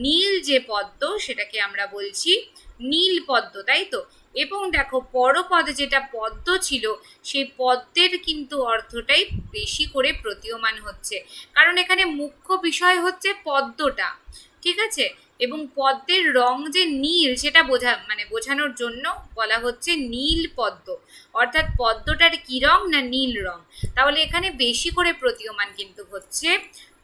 নীল যে পদ্ম সেটাকে আমরা বলছি নীল পদ্ম তাই তো এবং দেখো পরপদে যেটা পদ্ম ছিল সেই পদ্মের কিন্তু অর্থটাই বেশি করে প্রতীয়মান হচ্ছে কারণ এখানে মুখ্য বিষয় হচ্ছে পদ্মটা ঠিক আছে এবং পদ্মের রং যে নীল সেটা বোঝা মানে বোঝানোর জন্য বলা হচ্ছে নীল পদ্ম অর্থাৎ পদ্মটার কী রং না নীল রং তাহলে এখানে বেশি করে প্রতীয়মান কিন্তু হচ্ছে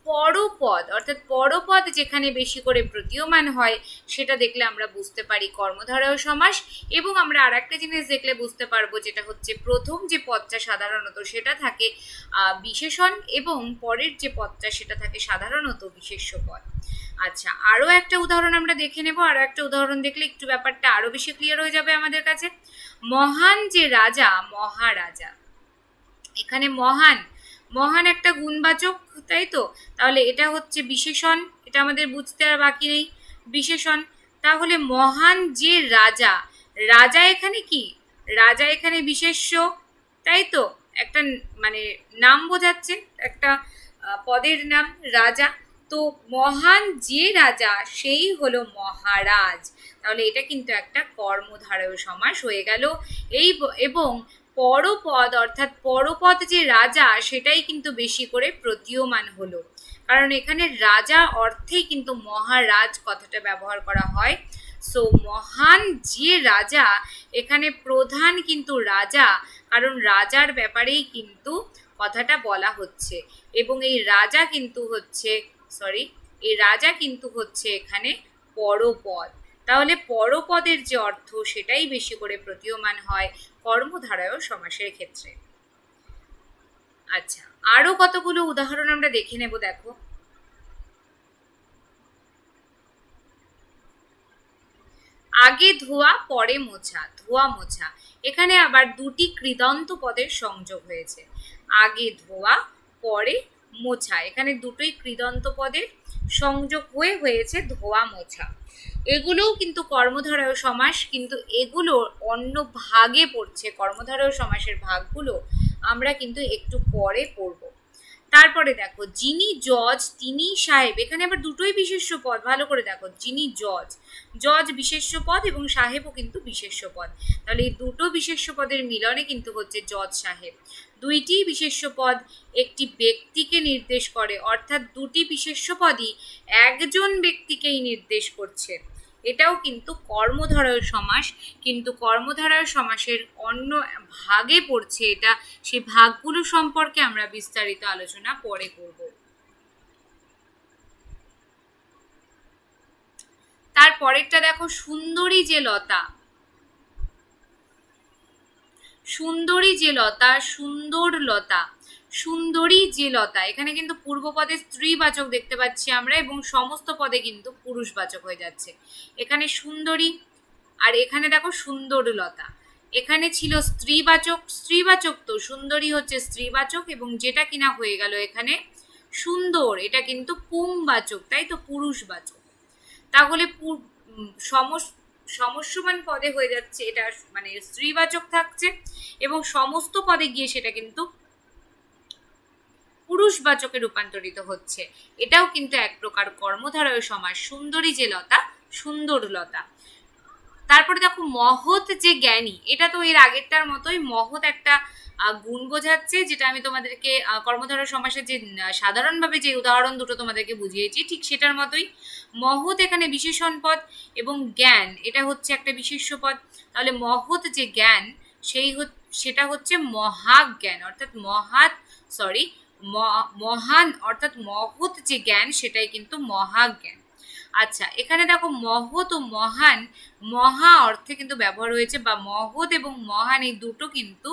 পরপদ অর্থাৎ পরপদ যেখানে বেশি করে প্রতীয়মান হয় সেটা দেখলে আমরা বুঝতে পারি কর্মধারয় সমাস এবং আমরা আর একটা জিনিস দেখলে বুঝতে পারবো যেটা হচ্ছে প্রথম যে পদটা সাধারণত সেটা থাকে বিশেষণ এবং পরের যে পদটা সেটা থাকে সাধারণত বিশেষ্য পদ আচ্ছা আরও একটা উদাহরণ আমরা দেখে নেব আরও একটা উদাহরণ দেখলে একটু ব্যাপারটা আরও বেশি ক্লিয়ার হয়ে যাবে আমাদের কাছে মহান যে রাজা মহারাজা এখানে মহান মহান একটা গুণবাচক তাই তো তাহলে এটা হচ্ছে বিশেষণ এটা আমাদের বুঝতে আর বাকি নেই বিশেষণ তাহলে মহান যে রাজা রাজা এখানে কি রাজা এখানে বিশেষ্য তাই তো একটা মানে নাম বোঝাচ্ছে একটা পদের নাম রাজা তো মহান যে রাজা সেই হলো মহারাজ তাহলে এটা কিন্তু একটা কর্মধারয় সমাস হয়ে গেল এই এবং পরপদ অর্থাৎ পরপদ যে রাজা সেটাই কিন্তু বেশি করে প্রতীয়মান হলো কারণ এখানে রাজা অর্থেই কিন্তু মহারাজ কথাটা ব্যবহার করা হয় সো মহান যে রাজা এখানে প্রধান কিন্তু রাজা কারণ রাজার ব্যাপারেই কিন্তু কথাটা বলা হচ্ছে এবং এই রাজা কিন্তু হচ্ছে সরি এই রাজা কিন্তু হচ্ছে এখানে পরপদ তাহলে পরপদের যে অর্থ সেটাই বেশি করে প্রতীয়মান হয় কর্মধারায় সমাসের ক্ষেত্রে আচ্ছা আরো কতগুলো উদাহরণ আমরা দেখে নেব দেখো আগে ধোয়া পরে মোছা ধোয়া মোছা এখানে আবার দুটি কৃদন্ত পদের সংযোগ হয়েছে আগে ধোয়া পরে মোছা এখানে দুটোই কৃদন্ত পদের সংযোগ হয়ে হয়েছে ধোয়া মোছা এগুলোও কিন্তু কর্মধারয় সমাস কিন্তু এগুলো অন্য ভাগে পড়ছে কর্মধারয় সমাসের ভাগগুলো আমরা কিন্তু একটু পরে পড়ব তারপরে দেখো যিনি জজ তিনি সাহেব এখানে আবার দুটোই বিশেষ্য পদ ভালো করে দেখো যিনি জজ জজ বিশেষ্য পদ এবং সাহেবও কিন্তু বিশেষ্য পদ তাহলে এই দুটো বিশেষ্য পদের মিলনে কিন্তু হচ্ছে জজ সাহেব দুইটি বিশেষ্য পদ একটি ব্যক্তিকে নির্দেশ করে অর্থাৎ দুটি বিশেষ্য পদই একজন ব্যক্তিকেই নির্দেশ করছে এটাও কিন্তু কর্মধারয় সমাস কিন্তু কর্মধারয় সমাসের অন্য ভাগে পড়ছে এটা সে ভাগগুলো সম্পর্কে আমরা বিস্তারিত আলোচনা পরে করব তারপরেরটা দেখো সুন্দরী যে লতা সুন্দরী যে লতা সুন্দর লতা সুন্দরী যে লতা এখানে কিন্তু পূর্বপদে স্ত্রীবাচক দেখতে পাচ্ছি আমরা এবং সমস্ত পদে কিন্তু পুরুষবাচক হয়ে যাচ্ছে এখানে সুন্দরী আর এখানে দেখো সুন্দর লতা এখানে ছিল স্ত্রীবাচক স্ত্রীবাচক তো সুন্দরী হচ্ছে স্ত্রীবাচক এবং যেটা কিনা হয়ে গেল এখানে সুন্দর এটা কিন্তু পুমবাচক তাই তো পুরুষবাচক তাহলে সমস্যমান পদে হয়ে যাচ্ছে এটা মানে স্ত্রীবাচক থাকছে এবং সমস্ত পদে গিয়ে সেটা কিন্তু পুরুষবাচকে রূপান্তরিত হচ্ছে এটাও কিন্তু এক প্রকার কর্মধারয় সমাজ সুন্দরী যে লতা সুন্দর লতা তারপরে দেখো মহৎ যে জ্ঞানী এটা তো এর আগেরটার মতোই মহৎ একটা গুণ বোঝাচ্ছে যেটা আমি তোমাদেরকে কর্মধারয় সমাসের যে সাধারণভাবে যে উদাহরণ দুটো তোমাদেরকে বুঝিয়েছি ঠিক সেটার মতোই মহৎ এখানে বিশেষণ পদ এবং জ্ঞান এটা হচ্ছে একটা বিশেষ পদ তাহলে মহৎ যে জ্ঞান সেই সেটা হচ্ছে মহাজ্ঞান অর্থাৎ মহাৎ সরি মহান অর্থাৎ মহৎ যে জ্ঞান সেটাই কিন্তু মহাজ্ঞান আচ্ছা এখানে দেখো মহৎ ও মহান মহা অর্থে কিন্তু ব্যবহার হয়েছে বা মহৎ এবং মহান এই দুটো কিন্তু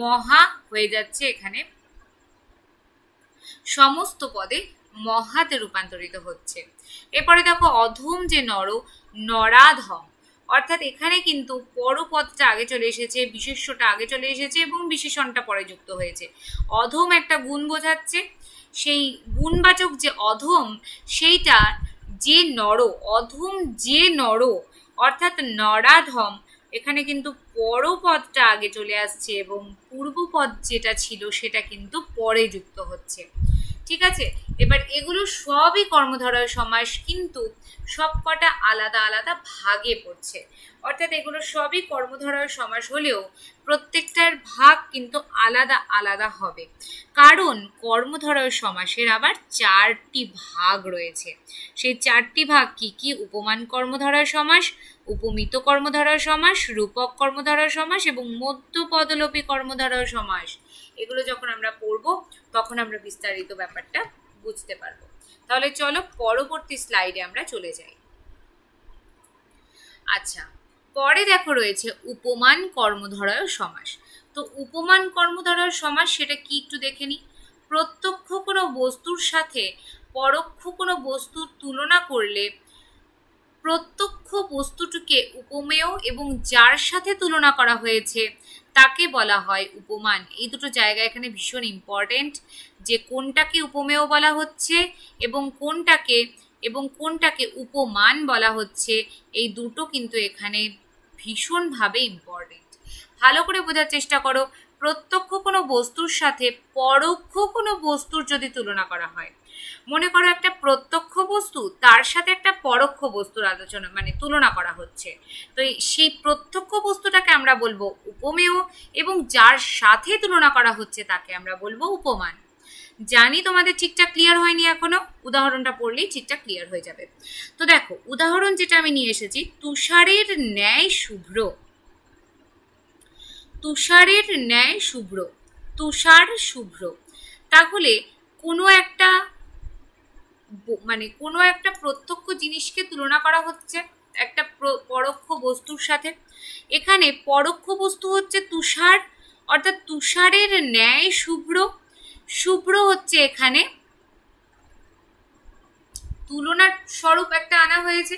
মহা হয়ে যাচ্ছে এখানে সমস্ত পদে মহাতে রূপান্তরিত হচ্ছে এরপরে দেখো অধম যে নর নরাধম অর্থাৎ এখানে কিন্তু পরপদটা আগে চলে এসেছে বিশেষ্যটা আগে চলে এসেছে এবং বিশেষণটা পরে যুক্ত হয়েছে অধম একটা গুণ বোঝাচ্ছে সেই গুণবাচক যে অধম সেইটা যে নর অধম যে নর অর্থাৎ নরাধম এখানে কিন্তু পরপদটা আগে চলে আসছে এবং পূর্বপদ যেটা ছিল সেটা কিন্তু পরে যুক্ত হচ্ছে ঠিক আছে এবার এগুলো সবই কর্মধারয় সমাস কিন্তু সবকটা আলাদা আলাদা ভাগে পড়ছে অর্থাৎ এগুলো সবই কর্মধারয় সমাস হলেও প্রত্যেকটার ভাগ কিন্তু আলাদা আলাদা হবে কারণ কর্মধারয় সমাসের আবার চারটি ভাগ রয়েছে সেই চারটি ভাগ কি কি উপমান কর্মধারয় সমাস উপমিত কর্মধারয় সমাস রূপক কর্মধারয় সমাস এবং মধ্যপদলোপী কর্মধারয় সমাস এগুলো যখন আমরা পড়ব তখন আমরা বিস্তারিত ব্যাপারটা বুঝতে পারবো তাহলে চলো পরবর্তী স্লাইডে আমরা চলে যাই আচ্ছা পরে দেখো রয়েছে উপমান কর্মধারয় সমাস তো উপমান কর্মধারয় সমাস সেটা কি একটু দেখে নিই প্রত্যক্ষ কোনো বস্তুর সাথে পরোক্ষ কোনো বস্তুর তুলনা করলে প্রত্যক্ষ বস্তুটিকে উপমেয় এবং যার সাথে তুলনা করা হয়েছে তাকে বলা হয় উপমান এই দুটো জায়গা এখানে ভীষণ ইম্পর্টেন্ট যে কোনটাকে উপমেয় বলা হচ্ছে এবং কোনটাকে এবং কোনটাকে উপমান বলা হচ্ছে এই দুটো কিন্তু এখানে ভীষণভাবে ইম্পর্টেন্ট ভালো করে বোঝার চেষ্টা করো প্রত্যক্ষ কোনো বস্তুর সাথে পরোক্ষ কোনো বস্তুর যদি তুলনা করা হয় মনে করো একটা প্রত্যক্ষ বস্তু তার সাথে একটা পরোক্ষ বস্তুর আলোচনা মানে তুলনা করা হচ্ছে তো সেই প্রত্যক্ষ বস্তুটাকে আমরা বলবো উপমেয় এবং যার সাথে তুলনা করা হচ্ছে তাকে আমরা বলবো উপমান জানি তোমাদের ঠিকঠাক ক্লিয়ার হয়নি এখনো উদাহরণটা পড়লেই ঠিকঠাক ক্লিয়ার হয়ে যাবে তো দেখো উদাহরণ যেটা আমি নিয়ে এসেছি তুষারের ন্যায় শুভ্র তুষারের ন্যায় শুভ্র তুষার শুভ্র তাহলে কোনো একটা মানে কোনো একটা প্রত্যক্ষ জিনিসকে তুলনা করা হচ্ছে একটা পরোক্ষ বস্তুর সাথে এখানে পরোক্ষ বস্তু হচ্ছে তুষার অর্থাৎ তুষারের ন্যায় শুভ্র শুভ্র হচ্ছে এখানে তুলনার স্বরূপ একটা আনা হয়েছে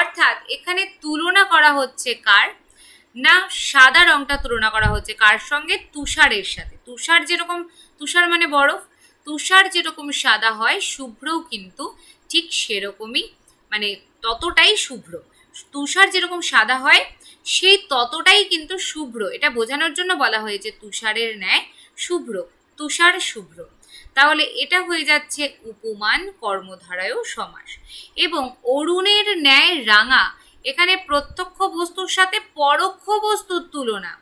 অর্থাৎ এখানে তুলনা করা হচ্ছে কার না সাদা রংটা তুলনা করা হচ্ছে কার সঙ্গে তুষারের সাথে তুষার যেরকম তুষার মানে বরফ তুষার যেরকম সাদা হয় শুভ্রও কিন্তু ঠিক সেরকমই মানে ততটাই শুভ্র তুষার যেরকম সাদা হয় সেই ততটাই কিন্তু শুভ্র এটা বোঝানোর জন্য বলা হয়েছে তুষারের ন্যায় শুভ্র তুষার শুভ্র তাহলে এটা হয়ে যাচ্ছে উপমান কর্মধারায় সমাস এবং অরুণের ন্যায় রাঙা এখানে প্রত্যক্ষ বস্তুর সাথে পরোক্ষ বস্তুর তুলনা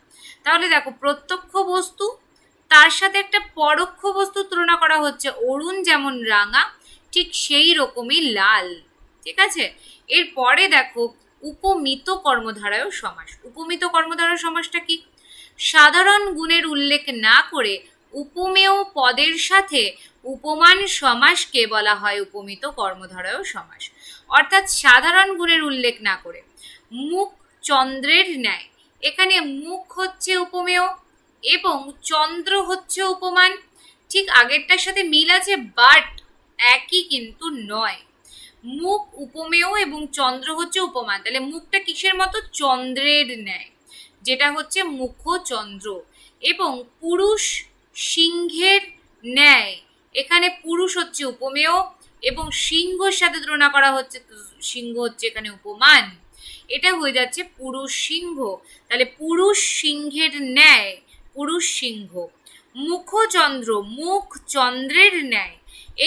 তাহলে দেখো প্রত্যক্ষ বস্তু তার সাথে একটা পরোক্ষ বস্তু তুলনা করা হচ্ছে অরুণ যেমন রাঙা ঠিক সেই রকমই লাল ঠিক আছে এরপরে দেখো উপমিত কর্মধারায় সমাস উপমিত কর্মধারায় সমাসটা কি সাধারণ গুণের উল্লেখ না করে উপমেয় পদের সাথে উপমান সমাসকে বলা হয় উপমিত কর্মধারয় সমাস অর্থাৎ সাধারণ গুণের উল্লেখ না করে মুখ চন্দ্রের ন্যায় এখানে মুখ হচ্ছে উপমেয় এবং চন্দ্র হচ্ছে উপমান ঠিক আগেরটার সাথে মিল আছে বাট একই কিন্তু নয় মুখ উপমেয় এবং চন্দ্র হচ্ছে উপমান তাহলে মুখটা কিসের মতো চন্দ্রের ন্যায় যেটা হচ্ছে মুখ চন্দ্র এবং পুরুষ সিংহের ন্যায় এখানে পুরুষ হচ্ছে উপমেয় এবং সিংহর সাথে তুলনা করা হচ্ছে সিংহ হচ্ছে এখানে উপমান এটা হয়ে যাচ্ছে পুরুষ সিংহ তাহলে পুরুষ সিংহের ন্যায় পুরুষ সিংহ মুখচন্দ্র মুখ চন্দ্রের ন্যায়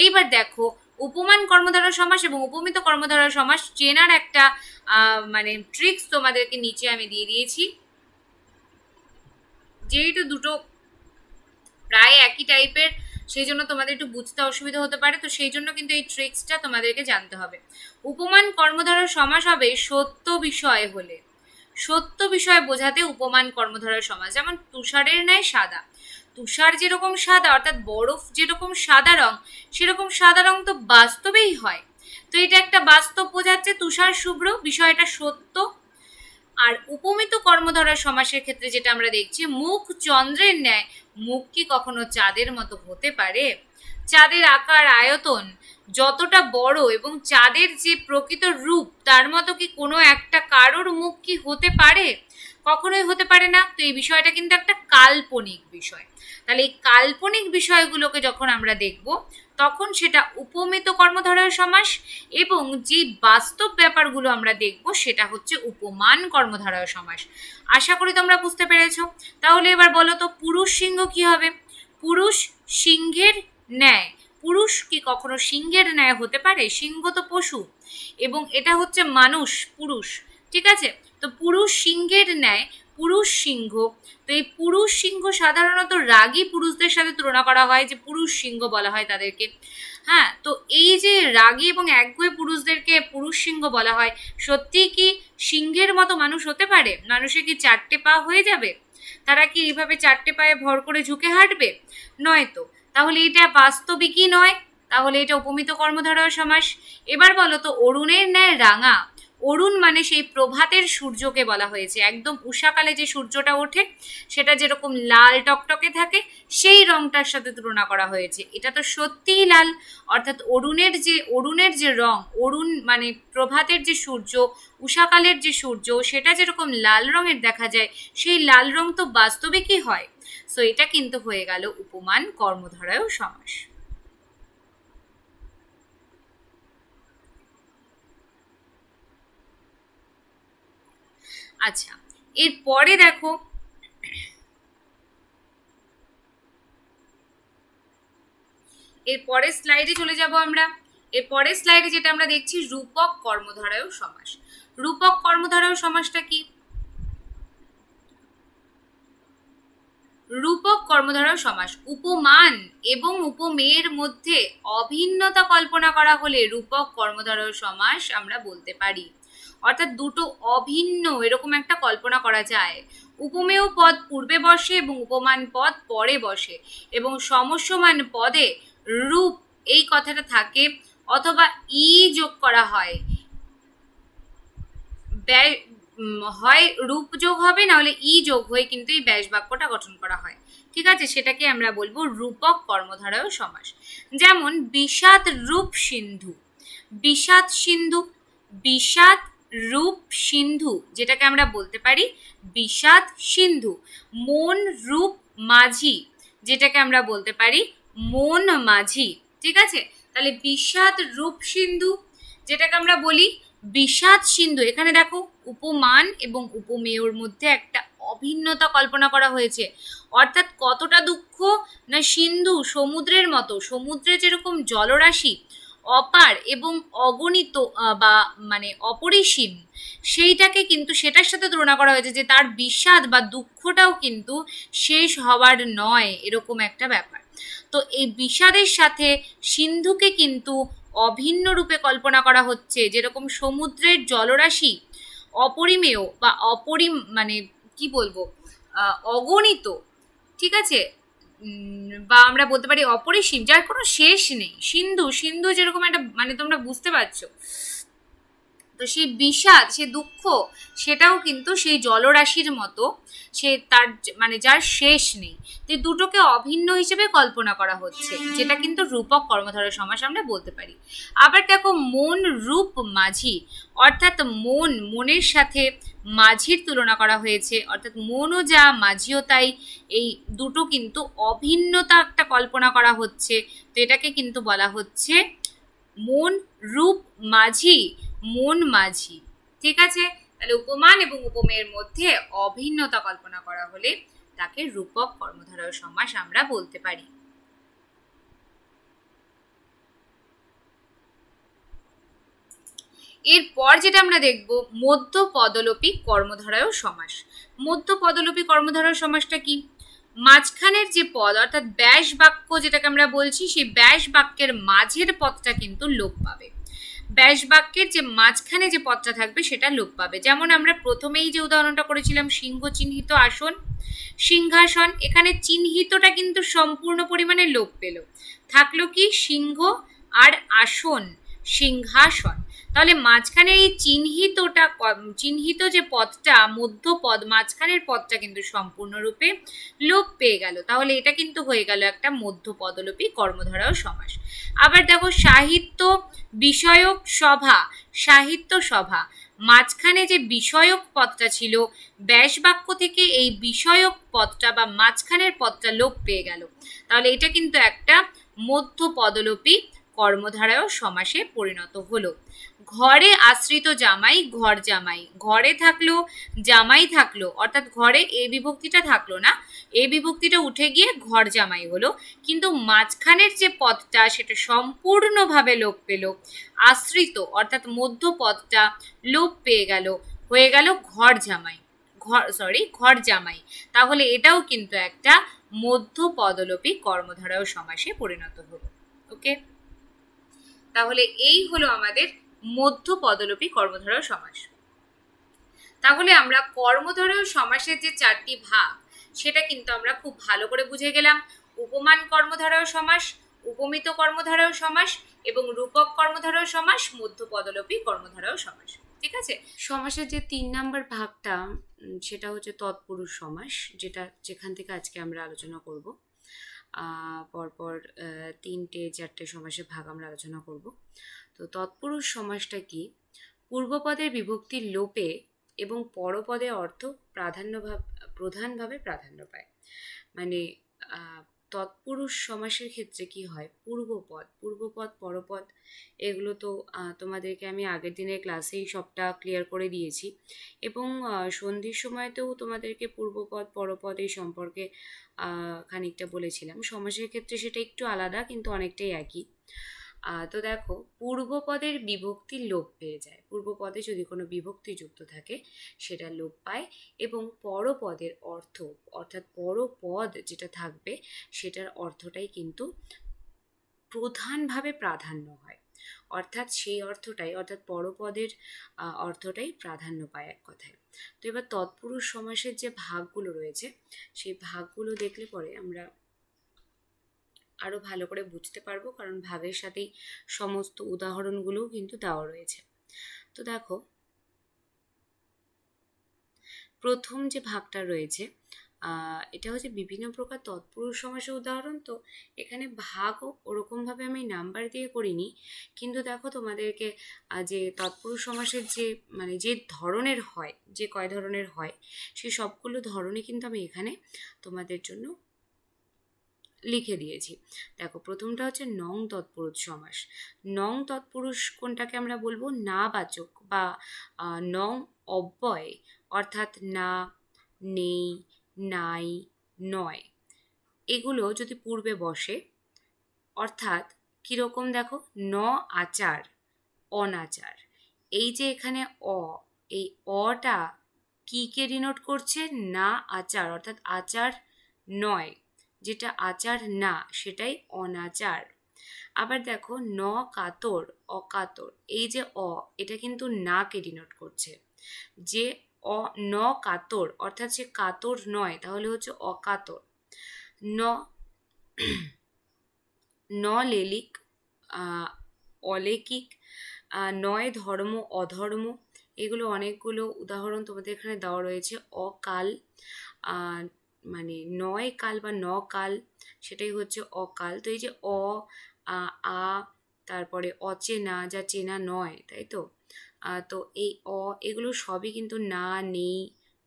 এইবার দেখো উপমান কর্মধারা সমাস এবং উপমিত কর্মধারা সমাস চেনার একটা মানে ট্রিক্স তোমাদেরকে নিচে আমি দিয়ে দিয়েছি যেহেতু দুটো প্রায় একই টাইপের সেই জন্য তোমাদের একটু বুঝতে অসুবিধা হতে পারে তো সেই জন্য কিন্তু এই ট্রিক্সটা তোমাদেরকে জানতে হবে উপমান কর্মধারা সমাস হবে সত্য বিষয় হলে সত্য বিষয় বোঝাতে উপমান কর্মধারয় সমাজ যেমন তুষারের ন্যায় সাদা তুষার যেরকম সাদা অর্থাৎ বরফ যেরকম সাদা রং সেরকম সাদা রং তো বাস্তবেই হয় তো এটা একটা বাস্তব বোঝাচ্ছে তুষার শুভ্র বিষয়টা সত্য আর উপমিত কর্মধারা সমাসের ক্ষেত্রে যেটা আমরা দেখছি মুখ চন্দ্রের ন্যায় মুখ কি কখনো চাঁদের মতো হতে পারে চাঁদের আকার আয়তন যতটা বড় এবং চাঁদের যে প্রকৃত রূপ তার মতো কি কোনো একটা কারোর মুখ কি হতে পারে কখনোই হতে পারে না তো এই বিষয়টা কিন্তু একটা কাল্পনিক বিষয় তাহলে এই কাল্পনিক বিষয়গুলোকে যখন আমরা দেখব তখন সেটা উপমিত কর্মধারয় সমাস এবং যে বাস্তব ব্যাপারগুলো আমরা দেখব সেটা হচ্ছে উপমান কর্মধারয় সমাস আশা করি তোমরা বুঝতে পেরেছ তাহলে এবার বলো তো পুরুষ সিংহ কি হবে পুরুষ সিংহের ন্যায় পুরুষ কি কখনো সিংহের ন্যায় হতে পারে সিংহ তো পশু এবং এটা হচ্ছে মানুষ পুরুষ ঠিক আছে তো পুরুষ সিংহের ন্যায় পুরুষ সিংহ তো এই পুরুষ সিংহ সাধারণত রাগী পুরুষদের সাথে তুলনা করা হয় যে পুরুষ সিংহ বলা হয় তাদেরকে হ্যাঁ তো এই যে রাগী এবং একগুয়ে পুরুষদেরকে পুরুষ সিংহ বলা হয় সত্যি কি সিংহের মতো মানুষ হতে পারে মানুষে কি চারটে পা হয়ে যাবে তারা কি এইভাবে চারটে পায়ে ভর করে ঝুঁকে হাঁটবে নয়তো তাহলে এটা বাস্তবিকই নয় তাহলে এটা উপমিত কর্মধারয় সমাস এবার বলো তো অরুণের ন্যায় রাঙা অরুণ মানে সেই প্রভাতের সূর্যকে বলা হয়েছে একদম উষাকালে যে সূর্যটা ওঠে সেটা যেরকম লাল টকটকে থাকে সেই রংটার সাথে তুলনা করা হয়েছে এটা তো সত্যিই লাল অর্থাৎ অরুণের যে অরুণের যে রং অরুণ মানে প্রভাতের যে সূর্য উষাকালের যে সূর্য সেটা যেরকম লাল রঙের দেখা যায় সেই লাল রং তো বাস্তবিকই হয় সো এটা কিন্তু হয়ে গেল উপমান কর্মধারায়ও সমাস আচ্ছা এরপরে দেখো এর স্লাইডে চলে যাব আমরা এর স্লাইডে যেটা আমরা দেখছি রূপক কর্মধারয় সমাস রূপক কর্মধারয় সমাসটা কি রূপক কর্মধারয় সমাস উপমান এবং উপমেয়ের মধ্যে অভিন্নতা কল্পনা করা হলে রূপক কর্মধারয় সমাস আমরা বলতে পারি অর্থাৎ দুটো অভিন্ন এরকম একটা কল্পনা করা যায় উপমেয় পদ পূর্বে বসে এবং উপমান পদ পরে বসে এবং সমস্যমান পদে রূপ এই কথাটা থাকে অথবা ই যোগ করা হয় হয় রূপ যোগ হবে নাহলে ই যোগ হয়ে কিন্তু এই ব্যাস বাক্যটা গঠন করা হয় ঠিক আছে সেটাকে আমরা বলবো রূপক কর্মধারয় সমাস যেমন বিষাদ রূপ সিন্ধু বিষাদ সিন্ধু বিষাদ রূপ সিন্ধু যেটাকে আমরা বলতে পারি বিষাদ সিন্ধু মন রূপ মাঝি যেটাকে আমরা বলতে পারি মন মাঝি ঠিক আছে তাহলে বিষাদ রূপ সিন্ধু যেটাকে আমরা বলি বিষাদ সিন্ধু এখানে দেখো উপমান এবং উপমেয়র মধ্যে একটা অভিন্নতা কল্পনা করা হয়েছে অর্থাৎ কতটা দুঃখ না সিন্ধু সমুদ্রের মতো সমুদ্রে যেরকম জলরাশি অপার এবং অগণিত বা মানে অপরিসীম সেইটাকে কিন্তু সেটার সাথে তুলনা করা হয়েছে যে তার বিষাদ বা দুঃখটাও কিন্তু শেষ হওয়ার নয় এরকম একটা ব্যাপার তো এই বিষাদের সাথে সিন্ধুকে কিন্তু অভিন্ন রূপে কল্পনা করা হচ্ছে যেরকম সমুদ্রের জলরাশি অপরিমেয় বা অপরিম মানে কি বলবো অগণিত ঠিক আছে বা আমরা বলতে পারি অপরিসীম যার কোনো শেষ নেই সিন্ধু সিন্ধু যেরকম একটা মানে তোমরা বুঝতে পারছো তো সেই বিষাদ সে দুঃখ সেটাও কিন্তু সেই জলরাশির মতো সে তার মানে যার শেষ নেই তো দুটোকে অভিন্ন হিসেবে কল্পনা করা হচ্ছে যেটা কিন্তু রূপক কর্মধারের সমাস আমরা বলতে পারি আবার দেখো মন রূপ মাঝি অর্থাৎ মন মনের সাথে মাঝির তুলনা করা হয়েছে অর্থাৎ মনও যা মাঝিও তাই এই দুটো কিন্তু অভিন্নতা একটা কল্পনা করা হচ্ছে তো এটাকে কিন্তু বলা হচ্ছে মন রূপ মাঝি মন মাঝি ঠিক আছে তাহলে উপমান এবং উপমেয়ের মধ্যে অভিন্নতা কল্পনা করা হলে তাকে রূপক কর্মধারয় সমাস আমরা বলতে পারি এরপর যেটা আমরা দেখব মধ্য পদলোপী কর্মধারয় সমাস মধ্য পদলোপী কর্মধারয় সমাসটা কি মাঝখানের যে পদ অর্থাৎ ব্যাস বাক্য যেটাকে আমরা বলছি সেই ব্যাস বাক্যের মাঝের পদটা কিন্তু লোপ পাবে ব্যাসবাক্যের যে মাঝখানে যে পদটা থাকবে সেটা লোপ পাবে যেমন আমরা প্রথমেই যে উদাহরণটা করেছিলাম সিংহ চিহ্নিত আসন সিংহাসন এখানে চিহ্নিতটা কিন্তু সম্পূর্ণ পরিমাণে লোপ পেল থাকলো কি সিংহ আর আসন সিংহাসন তাহলে মাঝখানের এই চিহ্নিতটা চিহ্নিত যে পদটা মধ্য পদ মাঝখানের পদটা কিন্তু সম্পূর্ণরূপে লোপ পেয়ে গেল তাহলে এটা কিন্তু হয়ে গেল একটা মধ্য পদলোপী ও সমাস আবার দেখো সাহিত্য বিষয়ক সভা সাহিত্য সভা মাঝখানে যে বিষয়ক পদটা ছিল ব্যাস বাক্য থেকে এই বিষয়ক পদটা বা মাঝখানের পদটা লোপ পেয়ে গেল তাহলে এটা কিন্তু একটা মধ্য পদলোপী কর্মধারায় সমাসে পরিণত হলো ঘরে আশ্রিত জামাই ঘর জামাই ঘরে থাকলো জামাই থাকলো অর্থাৎ ঘরে এই বিভক্তিটা থাকলো না এই বিভক্তিটা উঠে গিয়ে ঘর জামাই হলো কিন্তু মাঝখানের যে পদটা সেটা সম্পূর্ণভাবে লোপ পেল আশ্রিত অর্থাৎ মধ্য পদটা লোপ পেয়ে গেল হয়ে গেল ঘর জামাই ঘর সরি ঘর জামাই তাহলে এটাও কিন্তু একটা মধ্য পদলোপী কর্মধারয় সমাসে পরিণত হলো ওকে তাহলে এই হলো আমাদের মধ্য পদলোপী কর্মধারয় সমাস তাহলে আমরা কর্মধারয় সমাসের যে চারটি ভাগ সেটা কিন্তু আমরা খুব ভালো করে বুঝে গেলাম উপমান কর্মধারয় সমাস উপমিত কর্মধারয় সমাস এবং রূপক কর্মধারয় সমাস মধ্য পদলোপী কর্মধারয় সমাস ঠিক আছে সমাসের যে তিন নম্বর ভাগটা সেটা হচ্ছে তৎপুরুষ সমাস যেটা যেখান থেকে আজকে আমরা আলোচনা করব পরপর তিনটে চারটে সমাসের ভাগ আমরা আলোচনা করব তো তৎপুরুষ সমাসটা কি পূর্বপদের বিভক্তির লোপে এবং পরপদে অর্থ প্রাধান্যভাব প্রধানভাবে প্রাধান্য পায় মানে তৎপুরুষ সমাসের ক্ষেত্রে কি হয় পূর্বপদ পূর্বপদ পরপদ এগুলো তো তোমাদেরকে আমি আগের দিনের ক্লাসেই সবটা ক্লিয়ার করে দিয়েছি এবং সন্ধির সময়তেও তোমাদেরকে পূর্বপদ পরপদ এই সম্পর্কে খানিকটা বলেছিলাম সমাসের ক্ষেত্রে সেটা একটু আলাদা কিন্তু অনেকটাই একই তো দেখো পূর্বপদের বিভক্তি লোপ পেয়ে যায় পূর্বপদে যদি কোনো বিভক্তি যুক্ত থাকে সেটা লোপ পায় এবং পরপদের অর্থ অর্থাৎ পরপদ যেটা থাকবে সেটার অর্থটাই কিন্তু প্রধানভাবে প্রাধান্য হয় অর্থাৎ সেই অর্থটাই অর্থাৎ পরপদের অর্থটাই প্রাধান্য পায় এক কথায় তো এবার তৎপুরুষ সমাসের যে ভাগগুলো রয়েছে সেই ভাগগুলো দেখলে পরে আমরা আরও ভালো করে বুঝতে পারবো কারণ ভাগের সাথেই সমস্ত উদাহরণগুলোও কিন্তু দেওয়া রয়েছে তো দেখো প্রথম যে ভাগটা রয়েছে এটা হচ্ছে বিভিন্ন প্রকার তৎপুরুষ সমাসের উদাহরণ তো এখানে ভাগও ওরকমভাবে আমি নাম্বার দিয়ে করিনি কিন্তু দেখো তোমাদেরকে যে তৎপুরুষ সমাসের যে মানে যে ধরনের হয় যে কয় ধরনের হয় সেই সবগুলো ধরনই কিন্তু আমি এখানে তোমাদের জন্য লিখে দিয়েছি দেখো প্রথমটা হচ্ছে নং তৎপুরুষ সমাস নং তৎপুরুষ কোনটাকে আমরা বলবো না বাচক বা নং অব্যয় অর্থাৎ না নেই নাই নয় এগুলো যদি পূর্বে বসে অর্থাৎ কীরকম দেখো ন আচার অনাচার এই যে এখানে অ এই অটা কী কে ডিনোট করছে না আচার অর্থাৎ আচার নয় যেটা আচার না সেটাই অনাচার আবার দেখো ন কাতর অকাতর এই যে অ এটা কিন্তু নাকে ডিনোট করছে যে অ ন কাতর অর্থাৎ সে কাতর নয় তাহলে হচ্ছে অকাতর ন [clears throat] ন লেলিক অলেকিক নয় ধর্ম অধর্ম এগুলো অনেকগুলো উদাহরণ তোমাদের এখানে দেওয়া রয়েছে অকাল মানে নয় কাল বা ন কাল সেটাই হচ্ছে অকাল তো এই যে অ আ তারপরে অচেনা যা চেনা নয় তাই তো তো এই অ এগুলো সবই কিন্তু না নেই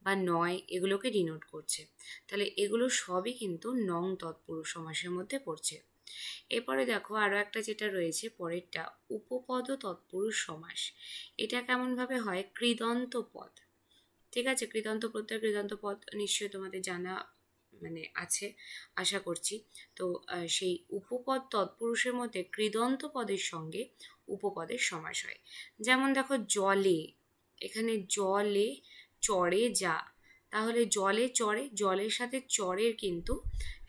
বা নয় এগুলোকে ডিনোট করছে তাহলে এগুলো সবই কিন্তু নং তৎপুরুষ সমাসের মধ্যে পড়ছে এরপরে দেখো আরও একটা যেটা রয়েছে পরেরটা উপপদ তৎপুরুষ সমাস এটা কেমনভাবে হয় কৃদন্ত পদ ঠিক আছে কৃতান্ত প্রত্যয় কৃতান্ত পদ নিশ্চয়ই তোমাদের জানা মানে আছে আশা করছি তো সেই উপপদ তৎপুরুষের মধ্যে কৃদন্ত পদের সঙ্গে উপপদের সমাস হয় যেমন দেখো জলে এখানে জলে চড়ে যা তাহলে জলে চড়ে জলের সাথে চরের কিন্তু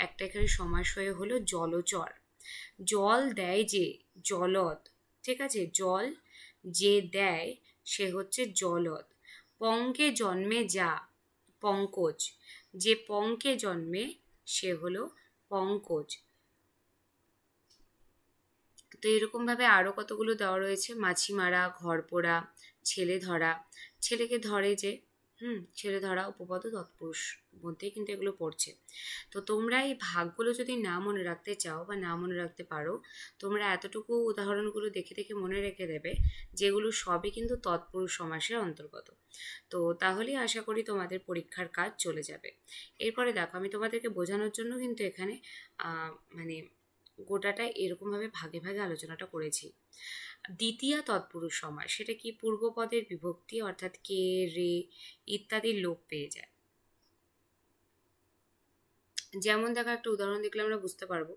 একটা এখানে সমাস হয়ে হলো জলচর জল দেয় যে জলদ ঠিক আছে জল যে দেয় সে হচ্ছে জলদ পঙ্কে জন্মে যা পঙ্কজ যে পঙ্কে জন্মে সে হলো পঙ্কজ তো এরকমভাবে আরও কতগুলো দেওয়া রয়েছে মাছি মারা ঘর পোড়া ছেলে ধরা ছেলেকে ধরে যে হুম ছেড়ে ধরা উপপাদ তৎপুরুষ মধ্যে কিন্তু এগুলো পড়ছে তো তোমরা এই ভাগগুলো যদি না মনে রাখতে চাও বা না মনে রাখতে পারো তোমরা এতটুকু উদাহরণগুলো দেখে দেখে মনে রেখে দেবে যেগুলো সবই কিন্তু তৎপুরুষ সমাসের অন্তর্গত তো তাহলেই আশা করি তোমাদের পরীক্ষার কাজ চলে যাবে এরপরে দেখো আমি তোমাদেরকে বোঝানোর জন্য কিন্তু এখানে মানে গোটাটা এরকমভাবে ভাগে ভাগে আলোচনাটা করেছি দ্বিতীয়া তৎপুরুষ সমাস সেটা কি পূর্বপদের বিভক্তি অর্থাৎ কে রে ইত্যাদির লোপ পেয়ে যায় যেমন দেখো একটা উদাহরণ দেখলে আমরা বুঝতে পারবো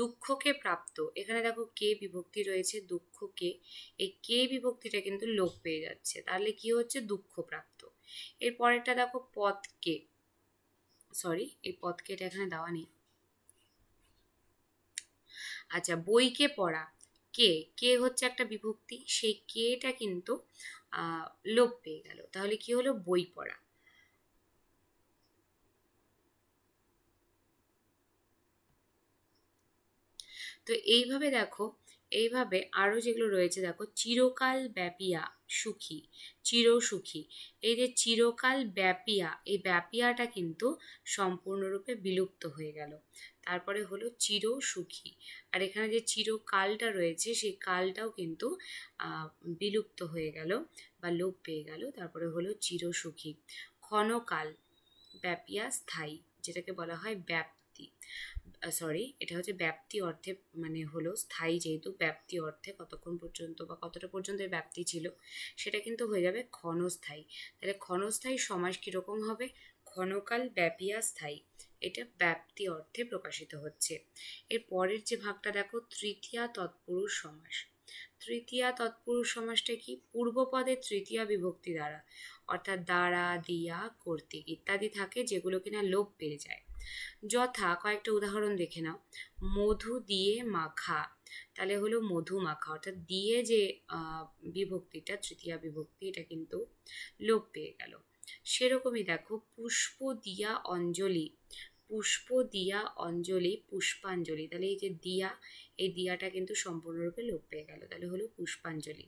দুঃখকে প্রাপ্ত এখানে দেখো কে বিভক্তি রয়েছে দুঃখকে এই কে বিভক্তিটা কিন্তু লোপ পেয়ে যাচ্ছে তাহলে কি হচ্ছে দুঃখ প্রাপ্ত এর পরেরটা দেখো কে সরি এই পথকে এটা এখানে দেওয়া নেই আচ্ছা বইকে পড়া কে কে হচ্ছে একটা বিভক্তি সেই কেটা কিন্তু লোপ পেয়ে গেল তাহলে কি হলো বই পড়া তো এইভাবে দেখো এইভাবে আরও যেগুলো রয়েছে দেখো চিরকাল ব্যাপিয়া সুখী চিরসুখী এই যে চিরকাল ব্যাপিয়া এই ব্যাপিয়াটা কিন্তু সম্পূর্ণরূপে বিলুপ্ত হয়ে গেল তারপরে হলো চির সুখী আর এখানে যে চিরকালটা রয়েছে সেই কালটাও কিন্তু বিলুপ্ত হয়ে গেল বা লোপ পেয়ে গেল তারপরে হলো চিরসুখী ক্ষণকাল ব্যাপিয়া স্থায়ী যেটাকে বলা হয় ব্যাপ সরি এটা হচ্ছে ব্যাপ্তি অর্থে মানে হলো স্থায়ী যেহেতু ব্যাপ্তি অর্থে কতক্ষণ পর্যন্ত বা কতটা পর্যন্ত ব্যাপ্তি ছিল সেটা কিন্তু হয়ে যাবে ক্ষণস্থায়ী তাহলে ক্ষণস্থায়ী সমাজ কীরকম হবে ক্ষণকাল ব্যাপিয়া স্থায়ী এটা ব্যাপ্তি অর্থে প্রকাশিত হচ্ছে এর পরের যে ভাগটা দেখো তৃতীয়া তৎপুরুষ সমাস তৃতীয়া তৎপুরুষ সমাজটা কি পূর্বপদে তৃতীয়া বিভক্তি দ্বারা অর্থাৎ দ্বারা দিয়া কর্তৃক ইত্যাদি থাকে যেগুলো কিনা লোপ পেয়ে যায় যথা কয়েকটা উদাহরণ দেখে নাও মধু দিয়ে মাখা তাহলে হলো মধু মাখা অর্থাৎ দিয়ে যে বিভক্তিটা তৃতীয়া বিভক্তি এটা কিন্তু লোপ পেয়ে গেল সেরকমই দেখো পুষ্প দিয়া অঞ্জলি পুষ্প দিয়া অঞ্জলি পুষ্পাঞ্জলি তাহলে এই যে দিয়া এই দিয়াটা কিন্তু সম্পূর্ণরূপে লোপ পেয়ে গেল তাহলে হলো পুষ্পাঞ্জলি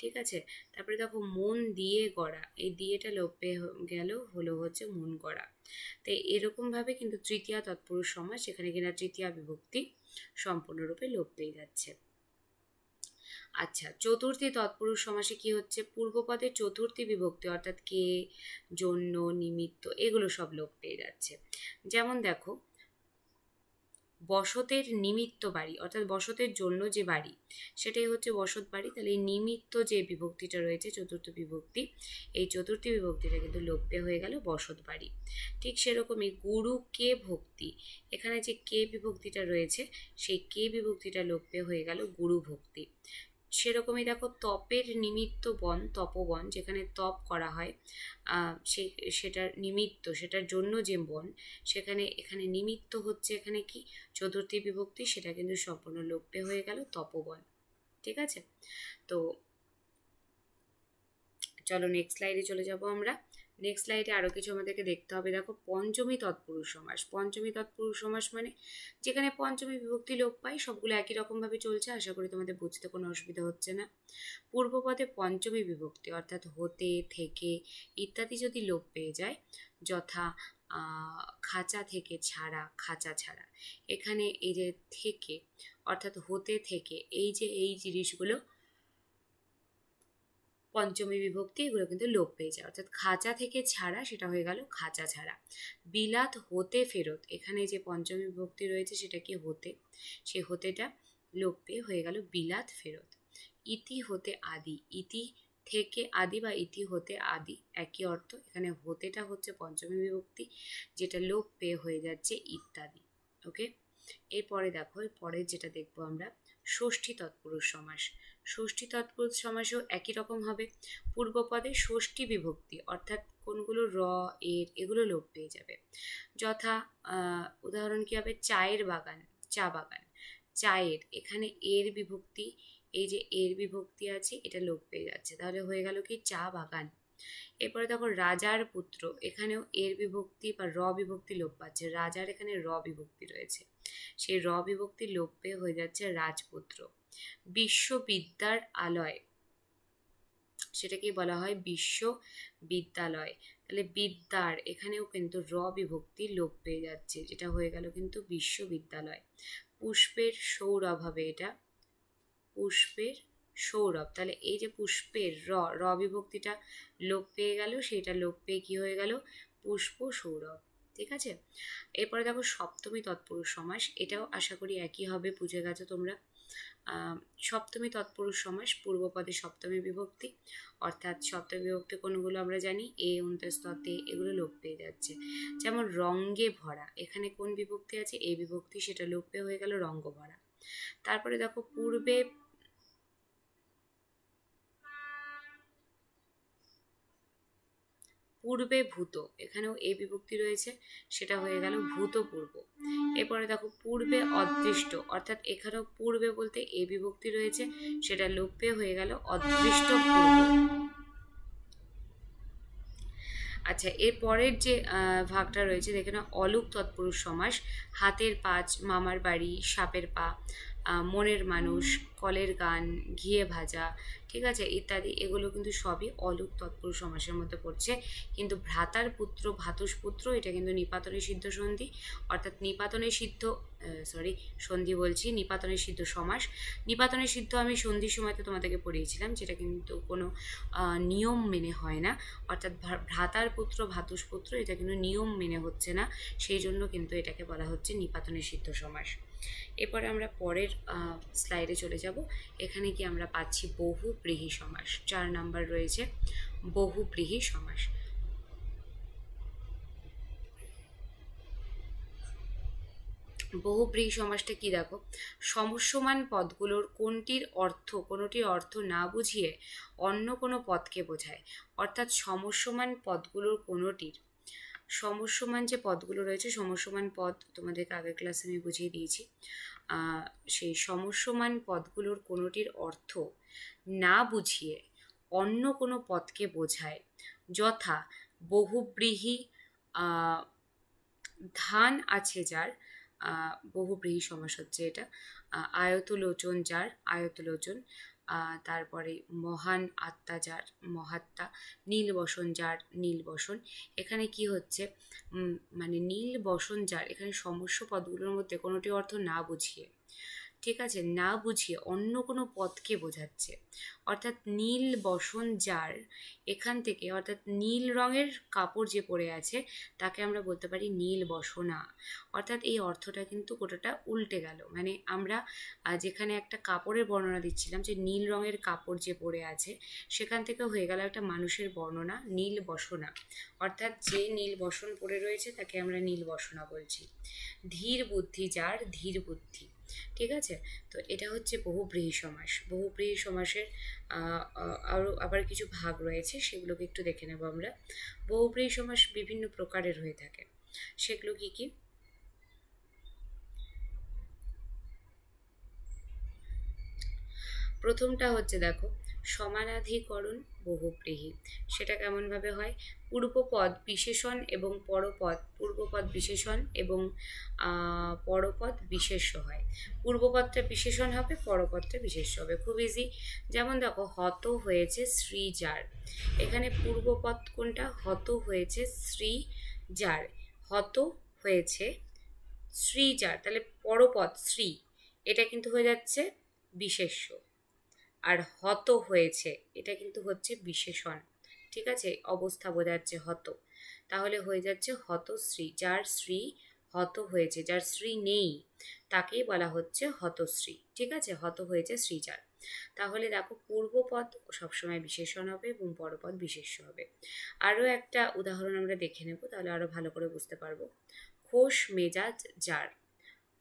ঠিক আছে তারপরে দেখো মন দিয়ে গড়া এই দিয়েটা লোপ পেয়ে গেল হলো হচ্ছে মন গড়া তো এরকমভাবে কিন্তু তৃতীয়া তৎপুরুষ সমাস সেখানে কিনা তৃতীয়া বিভক্তি সম্পূর্ণরূপে লোপ পেয়ে যাচ্ছে আচ্ছা চতুর্থী তৎপুরুষ সমাসে কি হচ্ছে পূর্বপদে চতুর্থী বিভক্তি অর্থাৎ কে জন্য নিমিত্ত এগুলো সব লোপ পেয়ে যাচ্ছে যেমন দেখো বসতের নিমিত্ত বাড়ি অর্থাৎ বসতের জন্য যে বাড়ি সেটাই হচ্ছে বসত বাড়ি তাহলে এই নিমিত্ত যে বিভক্তিটা রয়েছে চতুর্থ বিভক্তি এই চতুর্থ বিভক্তিটা কিন্তু লোপ্য হয়ে গেল বসত বাড়ি ঠিক সেরকমই গুরু কে ভক্তি এখানে যে কে বিভক্তিটা রয়েছে সেই কে বিভক্তিটা লোপ্য হয়ে গেল গুরু ভক্তি সেরকমই দেখো তপের নিমিত্ত বন তপবন যেখানে তপ করা হয় সে সেটার নিমিত্ত সেটার জন্য যে বন সেখানে এখানে নিমিত্ত হচ্ছে এখানে কি চতুর্থী বিভক্তি সেটা কিন্তু সম্পূর্ণ লোপে হয়ে গেল তপবন ঠিক আছে তো চলো নেক্সট স্লাইডে চলে যাব আমরা নেক্সট লাইটে আরও কিছু আমাদেরকে দেখতে হবে দেখো পঞ্চমী তৎপুরুষ সমাস পঞ্চমী তৎপুরুষ সমাস মানে যেখানে পঞ্চমী বিভক্তি লোপ পাই সবগুলো একই রকমভাবে চলছে আশা করি তোমাদের বুঝতে কোনো অসুবিধা হচ্ছে না পূর্বপদে পঞ্চমী বিভক্তি অর্থাৎ হতে থেকে ইত্যাদি যদি লোপ পেয়ে যায় যথা খাঁচা থেকে ছাড়া খাঁচা ছাড়া এখানে এই যে থেকে অর্থাৎ হতে থেকে এই যে এই জিনিসগুলো পঞ্চমী বিভক্তি এগুলো কিন্তু লোপ পেয়ে যায় অর্থাৎ খাঁচা থেকে ছাড়া সেটা হয়ে গেল খাঁচা ছাড়া বিলাত হতে ফেরত এখানে যে পঞ্চমী বিভক্তি রয়েছে সেটা কি হতে সে হতেটা লোপ পেয়ে হয়ে গেল বিলাত ফেরত ইতি হতে আদি ইতি থেকে আদি বা ইতি হতে আদি একই অর্থ এখানে হতেটা হচ্ছে পঞ্চমী বিভক্তি যেটা লোপ পেয়ে হয়ে যাচ্ছে ইত্যাদি ওকে এরপরে দেখো এরপরে যেটা দেখবো আমরা ষষ্ঠী তৎপুরুষ সমাস ষষ্ঠী তৎপুরুষ সমাসেও একই রকম হবে পূর্বপদে ষষ্ঠী বিভক্তি অর্থাৎ কোনগুলো র এর এগুলো লোপ পেয়ে যাবে যথা উদাহরণ কী হবে চায়ের বাগান চা বাগান চায়ের এখানে এর বিভক্তি এই যে এর বিভক্তি আছে এটা লোপ পেয়ে যাচ্ছে তাহলে হয়ে গেল কি চা বাগান এরপরে দেখো রাজার পুত্র এখানেও এর বিভক্তি বা র বিভক্তি লোপ পাচ্ছে রাজার এখানে র বিভক্তি রয়েছে সেই র বিভক্তি লোপ পেয়ে হয়ে যাচ্ছে রাজপুত্র বিশ্ববিদ্যার আলয় সেটাকে বলা হয় বিশ্ববিদ্যালয় তাহলে বিদ্যার এখানেও কিন্তু র বিভক্তি লোপ পেয়ে যাচ্ছে যেটা হয়ে গেল কিন্তু বিশ্ববিদ্যালয় পুষ্পের সৌরভ হবে এটা পুষ্পের সৌরভ তাহলে এই যে পুষ্পের র র বিভক্তিটা লোপ পেয়ে গেল সেটা লোপ পেয়ে কি হয়ে গেল পুষ্প সৌরভ ঠিক আছে এরপরে দেখো সপ্তমী তৎপুরুষ সমাস এটাও আশা করি একই হবে বুঝে গেছো তোমরা সপ্তমী তৎপুরুষ সমাস পূর্বপদে সপ্তমী বিভক্তি অর্থাৎ সপ্তমী বিভক্তি কোনগুলো আমরা জানি এ উন্তস্ততে এগুলো লোপ পেয়ে যাচ্ছে যেমন রঙ্গে ভরা এখানে কোন বিভক্তি আছে এ বিভক্তি সেটা লোপ পেয়ে হয়ে গেল রঙ্গ ভরা তারপরে দেখো পূর্বে পূর্বে ভূত এখানেও এই বিভক্তি রয়েছে সেটা হয়ে গেল ভূতপূর্ব এরপরে দেখো পূর্বে অদৃষ্ট অর্থাৎ এখানেও পূর্বে বলতে এ বিভক্তি রয়েছে সেটা লোপে হয়ে গেল অদৃষ্ট পূর্ব আচ্ছা এর পরের যে ভাগটা রয়েছে দেখে না অলুক তৎপুরুষ সমাস হাতের পাঁচ মামার বাড়ি সাপের পা মনের মানুষ কলের গান ঘিয়ে ভাজা ঠিক আছে ইত্যাদি এগুলো কিন্তু সবই অলুক তৎপুরুষ সমাসের মধ্যে পড়ছে কিন্তু ভ্রাতার পুত্র ভাতুষ পুত্র এটা কিন্তু নিপাতনে সিদ্ধ সন্ধি অর্থাৎ নিপাতনে সিদ্ধ সরি সন্ধি বলছি নিপাতনের সিদ্ধ সমাস নিপাতনে সিদ্ধ আমি সন্ধির সময়তে তোমাদেরকে পড়িয়েছিলাম যেটা কিন্তু কোনো নিয়ম মেনে হয় না অর্থাৎ ভ্রাতার পুত্র ভাতুষ পুত্র এটা কিন্তু নিয়ম মেনে হচ্ছে না সেই জন্য কিন্তু এটাকে বলা হচ্ছে নিপাতনের সিদ্ধ সমাস এরপরে আমরা পরের স্লাইডে চলে যাব এখানে কি আমরা পাচ্ছি বহু গৃহী সমাস চার নাম্বার রয়েছে বহু গৃহী সমাস বহুব্রীহী সমাসটা কি দেখো সমস্যমান পদগুলোর কোনটির অর্থ কোনোটির অর্থ না বুঝিয়ে অন্য কোনো পদকে বোঝায় অর্থাৎ সমস্যমান পদগুলোর কোনোটির সমস্যমান যে পদগুলো রয়েছে সমসমান পদ তোমাদেরকে আগের ক্লাসে আমি বুঝিয়ে দিয়েছি সেই সমস্যমান পদগুলোর কোনোটির অর্থ না বুঝিয়ে অন্য কোনো পদকে বোঝায় যথা বহুব্রীহি ধান আছে যার বহুব্রীহি সমাস হচ্ছে এটা আয়তলোচন যার আয়তলোচন তারপরে মহান আত্মা যার মহাত্মা নীল বসন যার নীল বসন এখানে কি হচ্ছে মানে নীল বসন যার এখানে সমস্য পদগুলোর মধ্যে কোনোটি অর্থ না বুঝিয়ে ঠিক আছে না বুঝিয়ে অন্য কোনো পথকে বোঝাচ্ছে অর্থাৎ নীল বসন যার এখান থেকে অর্থাৎ নীল রঙের কাপড় যে পরে আছে তাকে আমরা বলতে পারি নীল বসনা অর্থাৎ এই অর্থটা কিন্তু গোটাটা উল্টে গেল মানে আমরা যেখানে একটা কাপড়ের বর্ণনা দিচ্ছিলাম যে নীল রঙের কাপড় যে পরে আছে সেখান থেকে হয়ে গেল একটা মানুষের বর্ণনা নীল বসনা অর্থাৎ যে নীল বসন পরে রয়েছে তাকে আমরা নীল বসনা বলছি ধীর বুদ্ধি যার ধীর বুদ্ধি ঠিক আছে তো এটা হচ্ছে বহুব্রীহি সমাস বহুব্রীহি সমাসের আরও আবার কিছু ভাগ রয়েছে সেগুলোকে একটু দেখে নেব আমরা বহুব্রীহি সমাস বিভিন্ন প্রকারের হয়ে থাকে সেগুলো কী কী প্রথমটা হচ্ছে দেখো সমানাধিকরণ বহুব্রীহী সেটা কেমনভাবে হয় পূর্বপদ বিশেষণ এবং পরপদ পূর্বপদ বিশেষণ এবং পরপদ বিশেষ্য হয় পূর্বপদটা বিশেষণ হবে পরপদটা বিশেষ্য হবে খুব ইজি যেমন দেখো হত হয়েছে শ্রী যার এখানে পূর্বপদ কোনটা হত হয়েছে শ্রী যার হত হয়েছে শ্রী যার তাহলে পরপদ শ্রী এটা কিন্তু হয়ে যাচ্ছে বিশেষ্য আর হত হয়েছে এটা কিন্তু হচ্ছে বিশেষণ ঠিক আছে অবস্থা বোঝাচ্ছে হত তাহলে হয়ে যাচ্ছে হতশ্রী যার শ্রী হত হয়েছে যার শ্রী নেই তাকেই বলা হচ্ছে হতশ্রী ঠিক আছে হত হয়েছে শ্রী যার তাহলে দেখো পূর্বপদ সবসময় বিশেষণ হবে এবং পরপদ বিশেষ্য হবে আরও একটা উদাহরণ আমরা দেখে নেব তাহলে আরও ভালো করে বুঝতে পারবো খোশ মেজাজ যার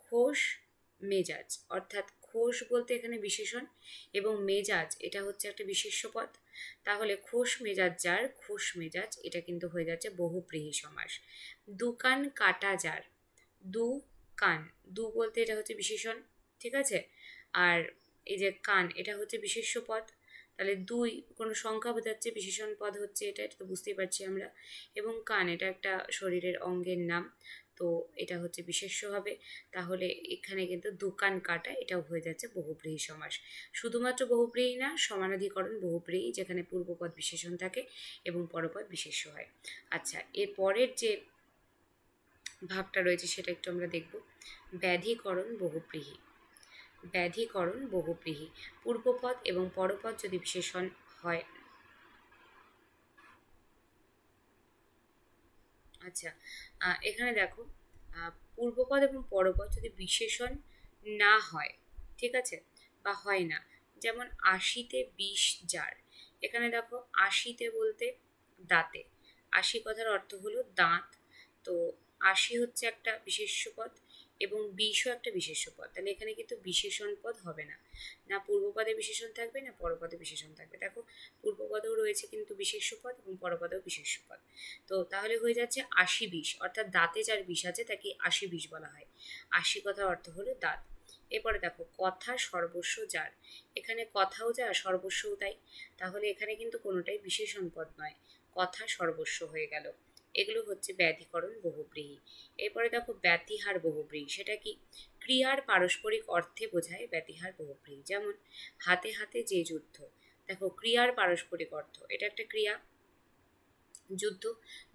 খোশ মেজাজ অর্থাৎ খোস বলতে এখানে বিশেষণ এবং মেজাজ এটা হচ্ছে একটা বিশেষ্য পদ তাহলে খোস মেজাজ যার খোস মেজাজ এটা কিন্তু হয়ে যাচ্ছে বহুপ্রীহী সমাস দুকান কাটা যার দু কান দু বলতে এটা হচ্ছে বিশেষণ ঠিক আছে আর এই যে কান এটা হচ্ছে বিশেষ্য পদ তাহলে দুই কোনো সংখ্যা বোঝাচ্ছে বিশেষণ পদ হচ্ছে এটা এটা তো বুঝতেই পারছি আমরা এবং কান এটা একটা শরীরের অঙ্গের নাম তো এটা হচ্ছে বিশেষ্য হবে তাহলে এখানে কিন্তু দোকান কাটা এটাও হয়ে যাচ্ছে বহুব্রীহী সমাস শুধুমাত্র বহুব্রীহী না সমানাধিকরণ বহুব্রীহী যেখানে পূর্বপদ বিশেষণ থাকে এবং পরপদ বিশেষ্য হয় আচ্ছা এর পরের যে ভাগটা রয়েছে সেটা একটু আমরা দেখব ব্যাধিকরণ বহুব্রীহী ব্যাধিকরণ বহুব্রীহী পূর্বপদ এবং পরপদ যদি বিশেষণ হয় আচ্ছা এখানে দেখো পূর্বপদ এবং পরপদ যদি বিশেষণ না হয় ঠিক আছে বা হয় না যেমন আশিতে বিষ যার এখানে দেখো আশিতে বলতে দাঁতে আশি কথার অর্থ হলো দাঁত তো আশি হচ্ছে একটা বিশেষ্য পদ এবং বিশও একটা বিশেষ্য পদ তাহলে এখানে কিন্তু বিশেষণ পদ হবে না না পূর্বপদে বিশেষণ থাকবে না পরপদে বিশেষণ থাকবে দেখো পূর্বপদেও রয়েছে কিন্তু বিশেষ্য পদ এবং পরপদেও বিশেষ্য পদ তো তাহলে হয়ে যাচ্ছে আশি বিষ অর্থাৎ দাঁতে যার বিষ আছে তাকে আশি বিষ বলা হয় আশি কথার অর্থ হলো দাঁত এরপরে দেখো কথা সর্বস্ব যার এখানে কথাও যা সর্বস্বও তাই তাহলে এখানে কিন্তু কোনোটাই বিশেষণ পদ নয় কথা সর্বস্ব হয়ে গেল এগুলো হচ্ছে ব্যাধিকরণ বহুব্রীহী এরপরে দেখো ব্যতিহার বহুব্রীহী সেটা কি ক্রিয়ার পারস্পরিক অর্থে বোঝায় ব্যতিহার বহুব্রীহী যেমন হাতে হাতে যে যুদ্ধ দেখো ক্রিয়ার পারস্পরিক অর্থ এটা একটা ক্রিয়া যুদ্ধ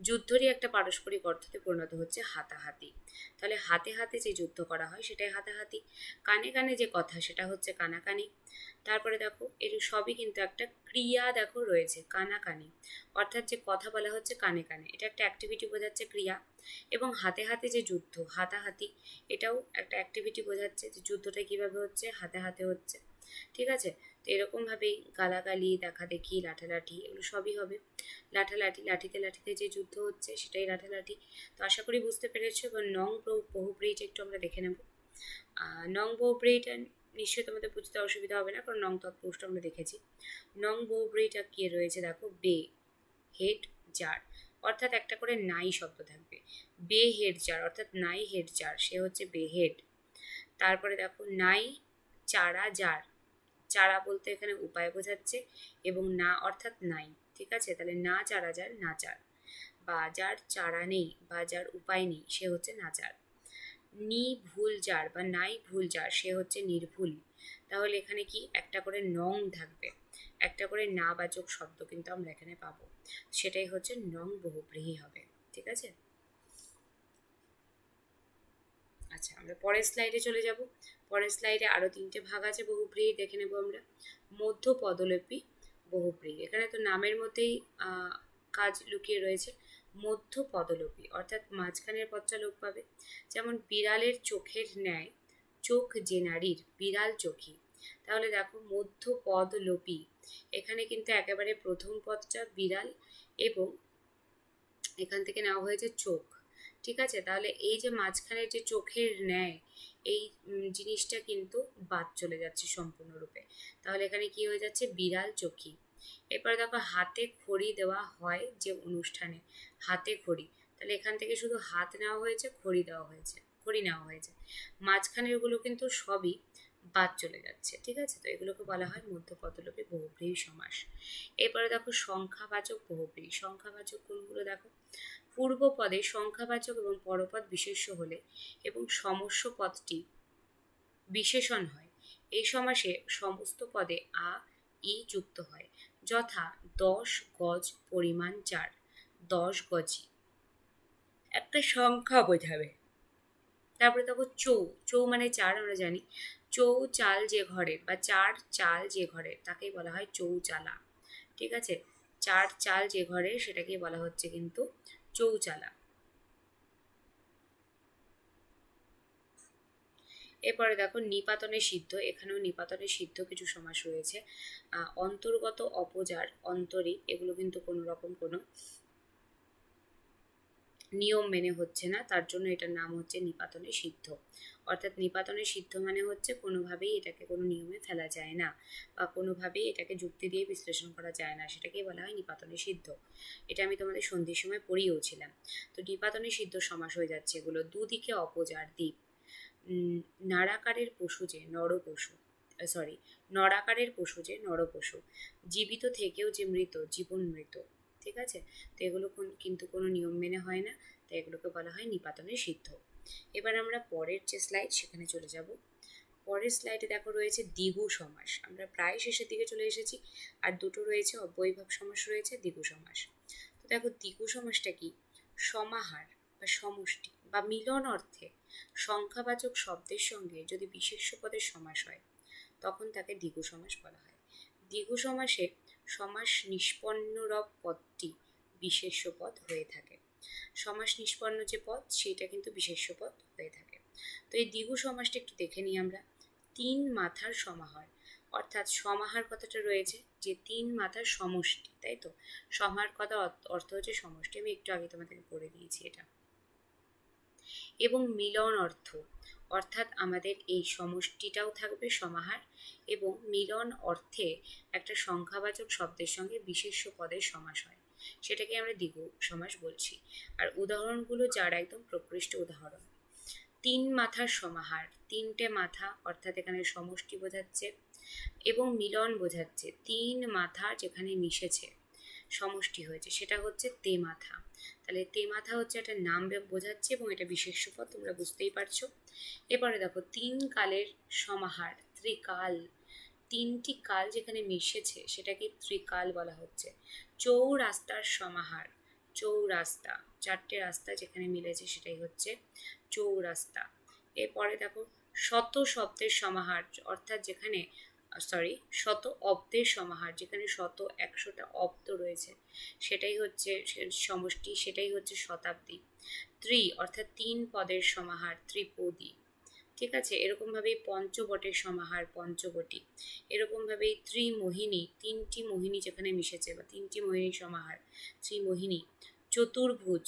যুদ্ধরই একটা পারস্পরিক অর্থতে পরিণত হচ্ছে হাতাহাতি তাহলে হাতে হাতে যে যুদ্ধ করা হয় সেটাই হাতাহাতি কানে কানে যে কথা সেটা হচ্ছে কানাকানি তারপরে দেখো এর সবই কিন্তু একটা ক্রিয়া দেখো রয়েছে কানাকানি অর্থাৎ যে কথা বলা হচ্ছে কানে কানে এটা একটা অ্যাক্টিভিটি বোঝাচ্ছে ক্রিয়া এবং হাতে হাতে যে যুদ্ধ হাতাহাতি এটাও একটা অ্যাক্টিভিটি বোঝাচ্ছে যে যুদ্ধটা কীভাবে হচ্ছে হাতে হাতে হচ্ছে ঠিক আছে তো এরকমভাবেই গালাগালি দেখাদেখি লাঠালাঠি এগুলো সবই হবে লাঠালাঠি লাঠিতে লাঠিতে যে যুদ্ধ হচ্ছে সেটাই লাঠালাঠি তো আশা করি বুঝতে পেরেছো এবার নং বহু ব্রিজ একটু আমরা দেখে নেব নং বহু ব্রিজটা নিশ্চয়ই তোমাদের বুঝতে অসুবিধা হবে না কারণ নং তৎপুরুষটা আমরা দেখেছি নং বহু ব্রিজটা কী রয়েছে দেখো বে হেড জার অর্থাৎ একটা করে নাই শব্দ থাকবে বে হেড জার অর্থাৎ নাই হেড জার সে হচ্ছে বে হেড তারপরে দেখো নাই চারা জার চারা বলতে এখানে উপায় বোঝাচ্ছে এবং না অর্থাৎ নাই ঠিক আছে তাহলে না চারা যার না চার বা যার চারা নেই বা যার উপায় নেই সে হচ্ছে নাচার নি ভুল যার বা নাই ভুল যার সে হচ্ছে নির্ভুল তাহলে এখানে কি একটা করে নং থাকবে একটা করে না বাচক শব্দ কিন্তু আমরা এখানে পাবো সেটাই হচ্ছে নং বহুব্রীহী হবে ঠিক আছে আচ্ছা আমরা পরের স্লাইডে চলে যাব পরের স্লাইডে আরও তিনটে ভাগ আছে বহুপ্রিয় দেখে নেব আমরা মধ্য পদলিপি বহুপ্রিয় এখানে তো নামের মধ্যেই কাজ লুকিয়ে রয়েছে মধ্য পদলোপী অর্থাৎ মাঝখানের পথটা লোপ পাবে যেমন বিড়ালের চোখের ন্যায় চোখ যে নারীর বিড়াল চোখি তাহলে দেখো মধ্য পদলোপী এখানে কিন্তু একেবারে প্রথম পদটা বিড়াল এবং এখান থেকে নেওয়া হয়েছে চোখ ঠিক আছে তাহলে এই যে মাঝখানে যে চোখের ন্যায় এই জিনিসটা কিন্তু বাদ চলে যাচ্ছে সম্পূর্ণরূপে তাহলে এখানে কি হয়ে যাচ্ছে বিড়াল চোখি এরপরে দেখো হাতে খড়ি দেওয়া হয় যে অনুষ্ঠানে হাতে খড়ি তাহলে এখান থেকে শুধু হাত নেওয়া হয়েছে খড়ি দেওয়া হয়েছে খড়ি নেওয়া হয়েছে মাঝখানেরগুলো কিন্তু সবই বাদ চলে যাচ্ছে ঠিক আছে তো এগুলোকে বলা হয় মধ্যপদলোপী বহুব্রীহী সমাস এরপরে দেখো সংখ্যাবাচক বহুব্রীহী সংখ্যাবাচক কোনগুলো দেখো পূর্ব পদে সংখ্যাবাচক এবং পরপদ বিশেষ্য হলে এবং সমস্য পদটি বিশেষণ হয় এই সমাসে সমস্ত পদে আ ই যুক্ত হয় যথা দশ গজ পরিমাণ চার দশ গজি একটা সংখ্যা বোঝাবে তারপরে তখন চৌ চৌ মানে চার আমরা জানি চৌ চাল যে ঘরে বা চার চাল যে ঘরে তাকেই বলা হয় চৌ চালা ঠিক আছে চার চাল যে ঘরে সেটাকে বলা হচ্ছে কিন্তু চৌচালা এরপরে দেখো নিপাতনে সিদ্ধ এখানেও নিপাতনের সিদ্ধ কিছু সমাস রয়েছে অন্তর্গত অপজার অন্তরি এগুলো কিন্তু কোনো রকম কোনো নিয়ম মেনে হচ্ছে না তার জন্য এটার নাম হচ্ছে নিপাতনে সিদ্ধ অর্থাৎ নিপাতনে সিদ্ধ মানে হচ্ছে কোনোভাবেই এটাকে কোনো নিয়মে ফেলা যায় না বা কোনোভাবেই এটাকে যুক্তি দিয়ে বিশ্লেষণ করা যায় না সেটাকেই বলা হয় নিপাতনে সিদ্ধ এটা আমি তোমাদের সন্ধির সময় পড়িয়েওছিলাম তো নিপাতনে সিদ্ধ সমাস হয়ে যাচ্ছে এগুলো দুদিকে অপজার দ্বীপ নাড়াকারের পশু যে নর পশু সরি নরাকারের পশু যে পশু জীবিত থেকেও যে মৃত জীবন মৃত ঠিক আছে তো এগুলো কিন্তু কোনো নিয়ম মেনে হয় না তাই এগুলোকে বলা হয় নিপাতনের সিদ্ধ এবার আমরা পরের যে স্লাইড সেখানে চলে যাব পরের স্লাইডে দেখো রয়েছে দ্বিগু সমাস আমরা প্রায় শেষের দিকে চলে এসেছি আর দুটো রয়েছে অবৈভব সমাস রয়েছে দ্বিগু সমাস তো দেখো দ্বিগু সমাসটা কি সমাহার বা সমষ্টি বা মিলন অর্থে সংখ্যাবাচক শব্দের সঙ্গে যদি বিশেষ্য পদের সমাস হয় তখন তাকে দ্বিগু সমাস বলা হয় দ্বিগু সমাসে সমাস নিষ্পন্নরব পদটি বিশেষ্য পদ হয়ে থাকে সমাস নিষ্পন্ন যে পদ সেটা কিন্তু বিশেষ্য পদ হয়ে থাকে তো এই দ্বিগু সমাসটা একটু দেখে নিই আমরা তিন মাথার সমাহার অর্থাৎ সমাহার কথাটা রয়েছে যে তিন মাথার সমষ্টি তাই তো সমাহার কথা অর্থ হচ্ছে সমষ্টি আমি একটু আগে তোমাদেরকে পড়ে দিয়েছি এটা এবং মিলন অর্থ অর্থাৎ আমাদের এই সমষ্টিটাও থাকবে সমাহার এবং মিলন অর্থে একটা সংখ্যাবাচক শব্দের সঙ্গে বিশেষ্য পদের সমাস হয় সেটাকে আমরা দ্বিগু সমাস বলছি আর উদাহরণগুলো যার একদম প্রকৃষ্ট উদাহরণ তিন মাথার সমাহার তিনটে মাথা অর্থাৎ এখানে সমষ্টি বোঝাচ্ছে এবং মিলন বোঝাচ্ছে তিন মাথা যেখানে মিশেছে সমষ্টি হয়েছে সেটা হচ্ছে তে মাথা তাহলে তে মাথা হচ্ছে একটা নাম বোঝাচ্ছে এবং এটা বিশেষ পদ তোমরা বুঝতেই পারছো এবারে দেখো তিন কালের সমাহার ত্রিকাল তিনটি কাল যেখানে মিশেছে সেটাকে ত্রিকাল বলা হচ্ছে চৌরাস্তার সমাহার চৌরাস্তা চারটে রাস্তা যেখানে মিলেছে সেটাই হচ্ছে চৌরাস্তা এরপরে দেখো শত শব্দের সমাহার অর্থাৎ যেখানে সরি শত অব্দের সমাহার যেখানে শত একশোটা অব্দ রয়েছে সেটাই হচ্ছে সমষ্টি সেটাই হচ্ছে শতাব্দী ত্রি অর্থাৎ তিন পদের সমাহার ত্রিপদী ঠিক আছে এরকমভাবেই পঞ্চবটের সমাহার পঞ্চবটি এরকমভাবেই ত্রিমোহিনী তিনটি মোহিনী যেখানে মিশেছে বা তিনটি মোহিনী সমাহার ত্রিমোহিনী চতুর্ভুজ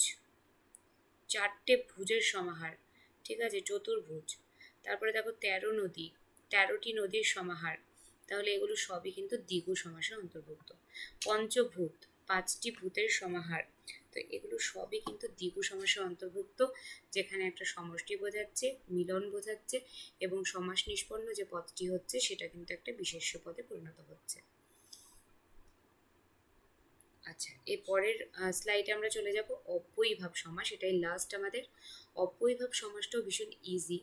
চারটে ভুজের সমাহার ঠিক আছে চতুর্ভুজ তারপরে দেখো তেরো নদী তেরোটি নদীর সমাহার তাহলে এগুলো সবই কিন্তু দ্বিগু সমাসের অন্তর্ভুক্ত পঞ্চভূত পাঁচটি ভূতের সমাহার তো এগুলো সবই কিন্তু দ্বিগু সমাসে অন্তর্ভুক্ত যেখানে একটা সমষ্টি বোঝাচ্ছে মিলন বোঝাচ্ছে এবং সমাস নিষ্পন্ন যে পদটি হচ্ছে সেটা কিন্তু একটা বিশেষ্য পদে পরিণত হচ্ছে আচ্ছা এর পরের স্লাইডে আমরা চলে যাব অপৈভাব সমাস এটাই লাস্ট আমাদের অপৈভাব সমাসটাও ভীষণ ইজি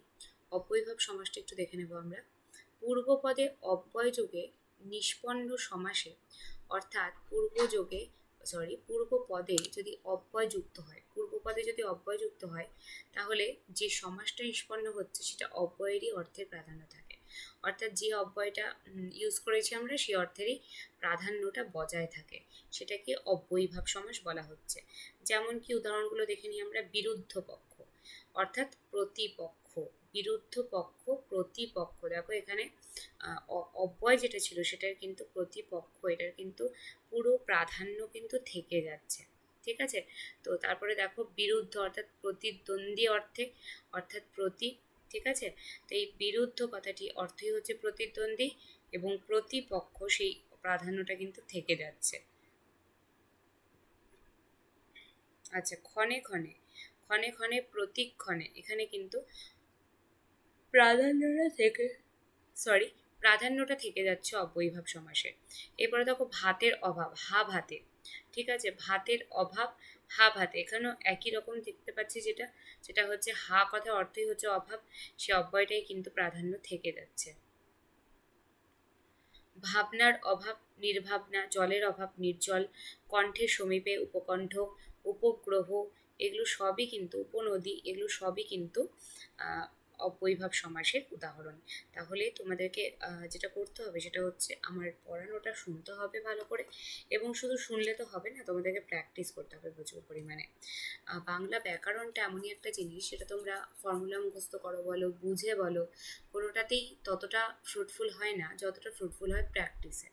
অব্যয়ীভাব সমাসটা একটু দেখে নেব আমরা পূর্ব পদে অব্যয় যোগে নিষ্পন্ন সমাসে অর্থাৎ যোগে সরি পূর্বপদে যদি অব্যয় যুক্ত হয় পদে যদি অব্যয় যুক্ত হয় তাহলে যে সমাসটা নিষ্পন্ন হচ্ছে সেটা অব্যয়েরই অর্থের প্রাধান্য থাকে অর্থাৎ যে অব্যয়টা ইউজ করেছি আমরা সেই অর্থেরই প্রাধান্যটা বজায় থাকে সেটাকে অব্যয়ীভাব সমাস বলা হচ্ছে যেমন কি উদাহরণগুলো দেখে নিই আমরা বিরুদ্ধ পক্ষ অর্থাৎ প্রতিপক্ষ বিরুদ্ধ পক্ষ প্রতিপক্ষ দেখো এখানে অব্যয় যেটা ছিল সেটার কিন্তু প্রতিপক্ষ এটার কিন্তু পুরো প্রাধান্য কিন্তু থেকে যাচ্ছে ঠিক আছে তো তারপরে দেখো বিরুদ্ধ অর্থাৎ প্রতিদ্বন্দ্বী অর্থে অর্থাৎ প্রতি ঠিক আছে তো এই বিরুদ্ধ কথাটি অর্থই হচ্ছে প্রতিদ্বন্দ্বী এবং প্রতিপক্ষ সেই প্রাধান্যটা কিন্তু থেকে যাচ্ছে আচ্ছা ক্ষণে ক্ষণে ক্ষণে ক্ষণে প্রতিক্ষণে এখানে কিন্তু প্রাধান্যটা থেকে সরি প্রাধান্যটা থেকে যাচ্ছে অবৈভাব সমাসের এরপরে দেখো ভাতের অভাব হা ভাতে ঠিক আছে ভাতের অভাব হা ভাত এখানেও একই রকম দেখতে পাচ্ছি যেটা যেটা হচ্ছে হা কথা অর্থই হচ্ছে অভাব সে অব্যয়টাই কিন্তু প্রাধান্য থেকে যাচ্ছে ভাবনার অভাব নির্ভাবনা জলের অভাব নির্জল কণ্ঠের সমীপে উপকণ্ঠ উপগ্রহ এগুলো সবই কিন্তু উপনদী এগুলো সবই কিন্তু অপৈভব সমাসের উদাহরণ তাহলে তোমাদেরকে যেটা করতে হবে সেটা হচ্ছে আমার পড়ানোটা শুনতে হবে ভালো করে এবং শুধু শুনলে তো হবে না তোমাদেরকে প্র্যাকটিস করতে হবে প্রচুর পরিমাণে বাংলা ব্যাকরণটা এমনই একটা জিনিস সেটা তোমরা ফর্মুলা মুখস্থ করো বলো বুঝে বলো কোনোটাতেই ততটা ফ্রুটফুল হয় না যতটা ফ্রুটফুল হয় প্র্যাকটিসে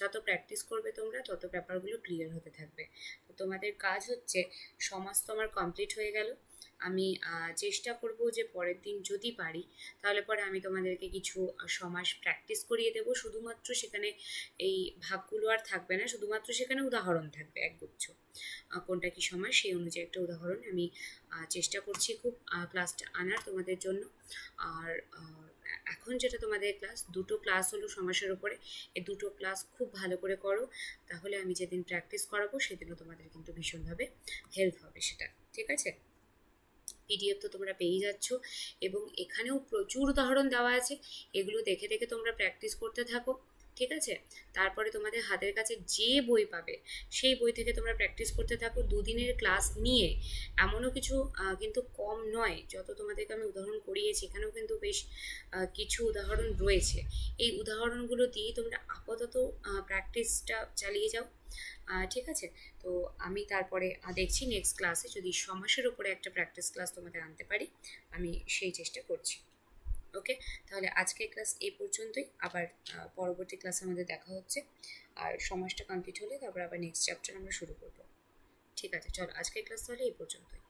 যত প্র্যাকটিস করবে তোমরা তত ব্যাপারগুলো ক্লিয়ার হতে থাকবে তো তোমাদের কাজ হচ্ছে সমাজ তো আমার কমপ্লিট হয়ে গেল আমি চেষ্টা করব যে পরের দিন যদি পারি তাহলে পরে আমি তোমাদেরকে কিছু সমাস প্র্যাকটিস করিয়ে দেব শুধুমাত্র সেখানে এই ভাগগুলো আর থাকবে না শুধুমাত্র সেখানে উদাহরণ থাকবে একগুচ্ছ কোনটা কি সময় সেই অনুযায়ী একটা উদাহরণ আমি চেষ্টা করছি খুব ক্লাসটা আনার তোমাদের জন্য আর এখন যেটা তোমাদের ক্লাস দুটো ক্লাস হলো সমাসের ওপরে এই দুটো ক্লাস খুব ভালো করে করো তাহলে আমি যেদিন প্র্যাকটিস করাবো সেদিনও তোমাদের কিন্তু ভীষণভাবে হেল্প হবে সেটা ঠিক আছে পিডিএফ তো তোমরা পেয়েই যাচ্ছ এবং এখানেও প্রচুর উদাহরণ দেওয়া আছে এগুলো দেখে দেখে তোমরা প্র্যাকটিস করতে থাকো ঠিক আছে তারপরে তোমাদের হাতের কাছে যে বই পাবে সেই বই থেকে তোমরা প্র্যাকটিস করতে থাকো দুদিনের ক্লাস নিয়ে এমনও কিছু কিন্তু কম নয় যত তোমাদেরকে আমি উদাহরণ করিয়েছি এখানেও কিন্তু বেশ কিছু উদাহরণ রয়েছে এই উদাহরণগুলো দিয়ে তোমরা আপাতত প্র্যাকটিসটা চালিয়ে যাও ঠিক আছে তো আমি তারপরে দেখছি নেক্সট ক্লাসে যদি সমাসের ওপরে একটা প্র্যাকটিস ক্লাস তোমাদের আনতে পারি আমি সেই চেষ্টা করছি ওকে তাহলে আজকের ক্লাস এই পর্যন্তই আবার পরবর্তী ক্লাসে আমাদের দেখা হচ্ছে আর সমাজটা কমপ্লিট হলে তারপর আবার নেক্সট চ্যাপ্টার আমরা শুরু করবো ঠিক আছে চলো আজকের ক্লাস তাহলে এই পর্যন্তই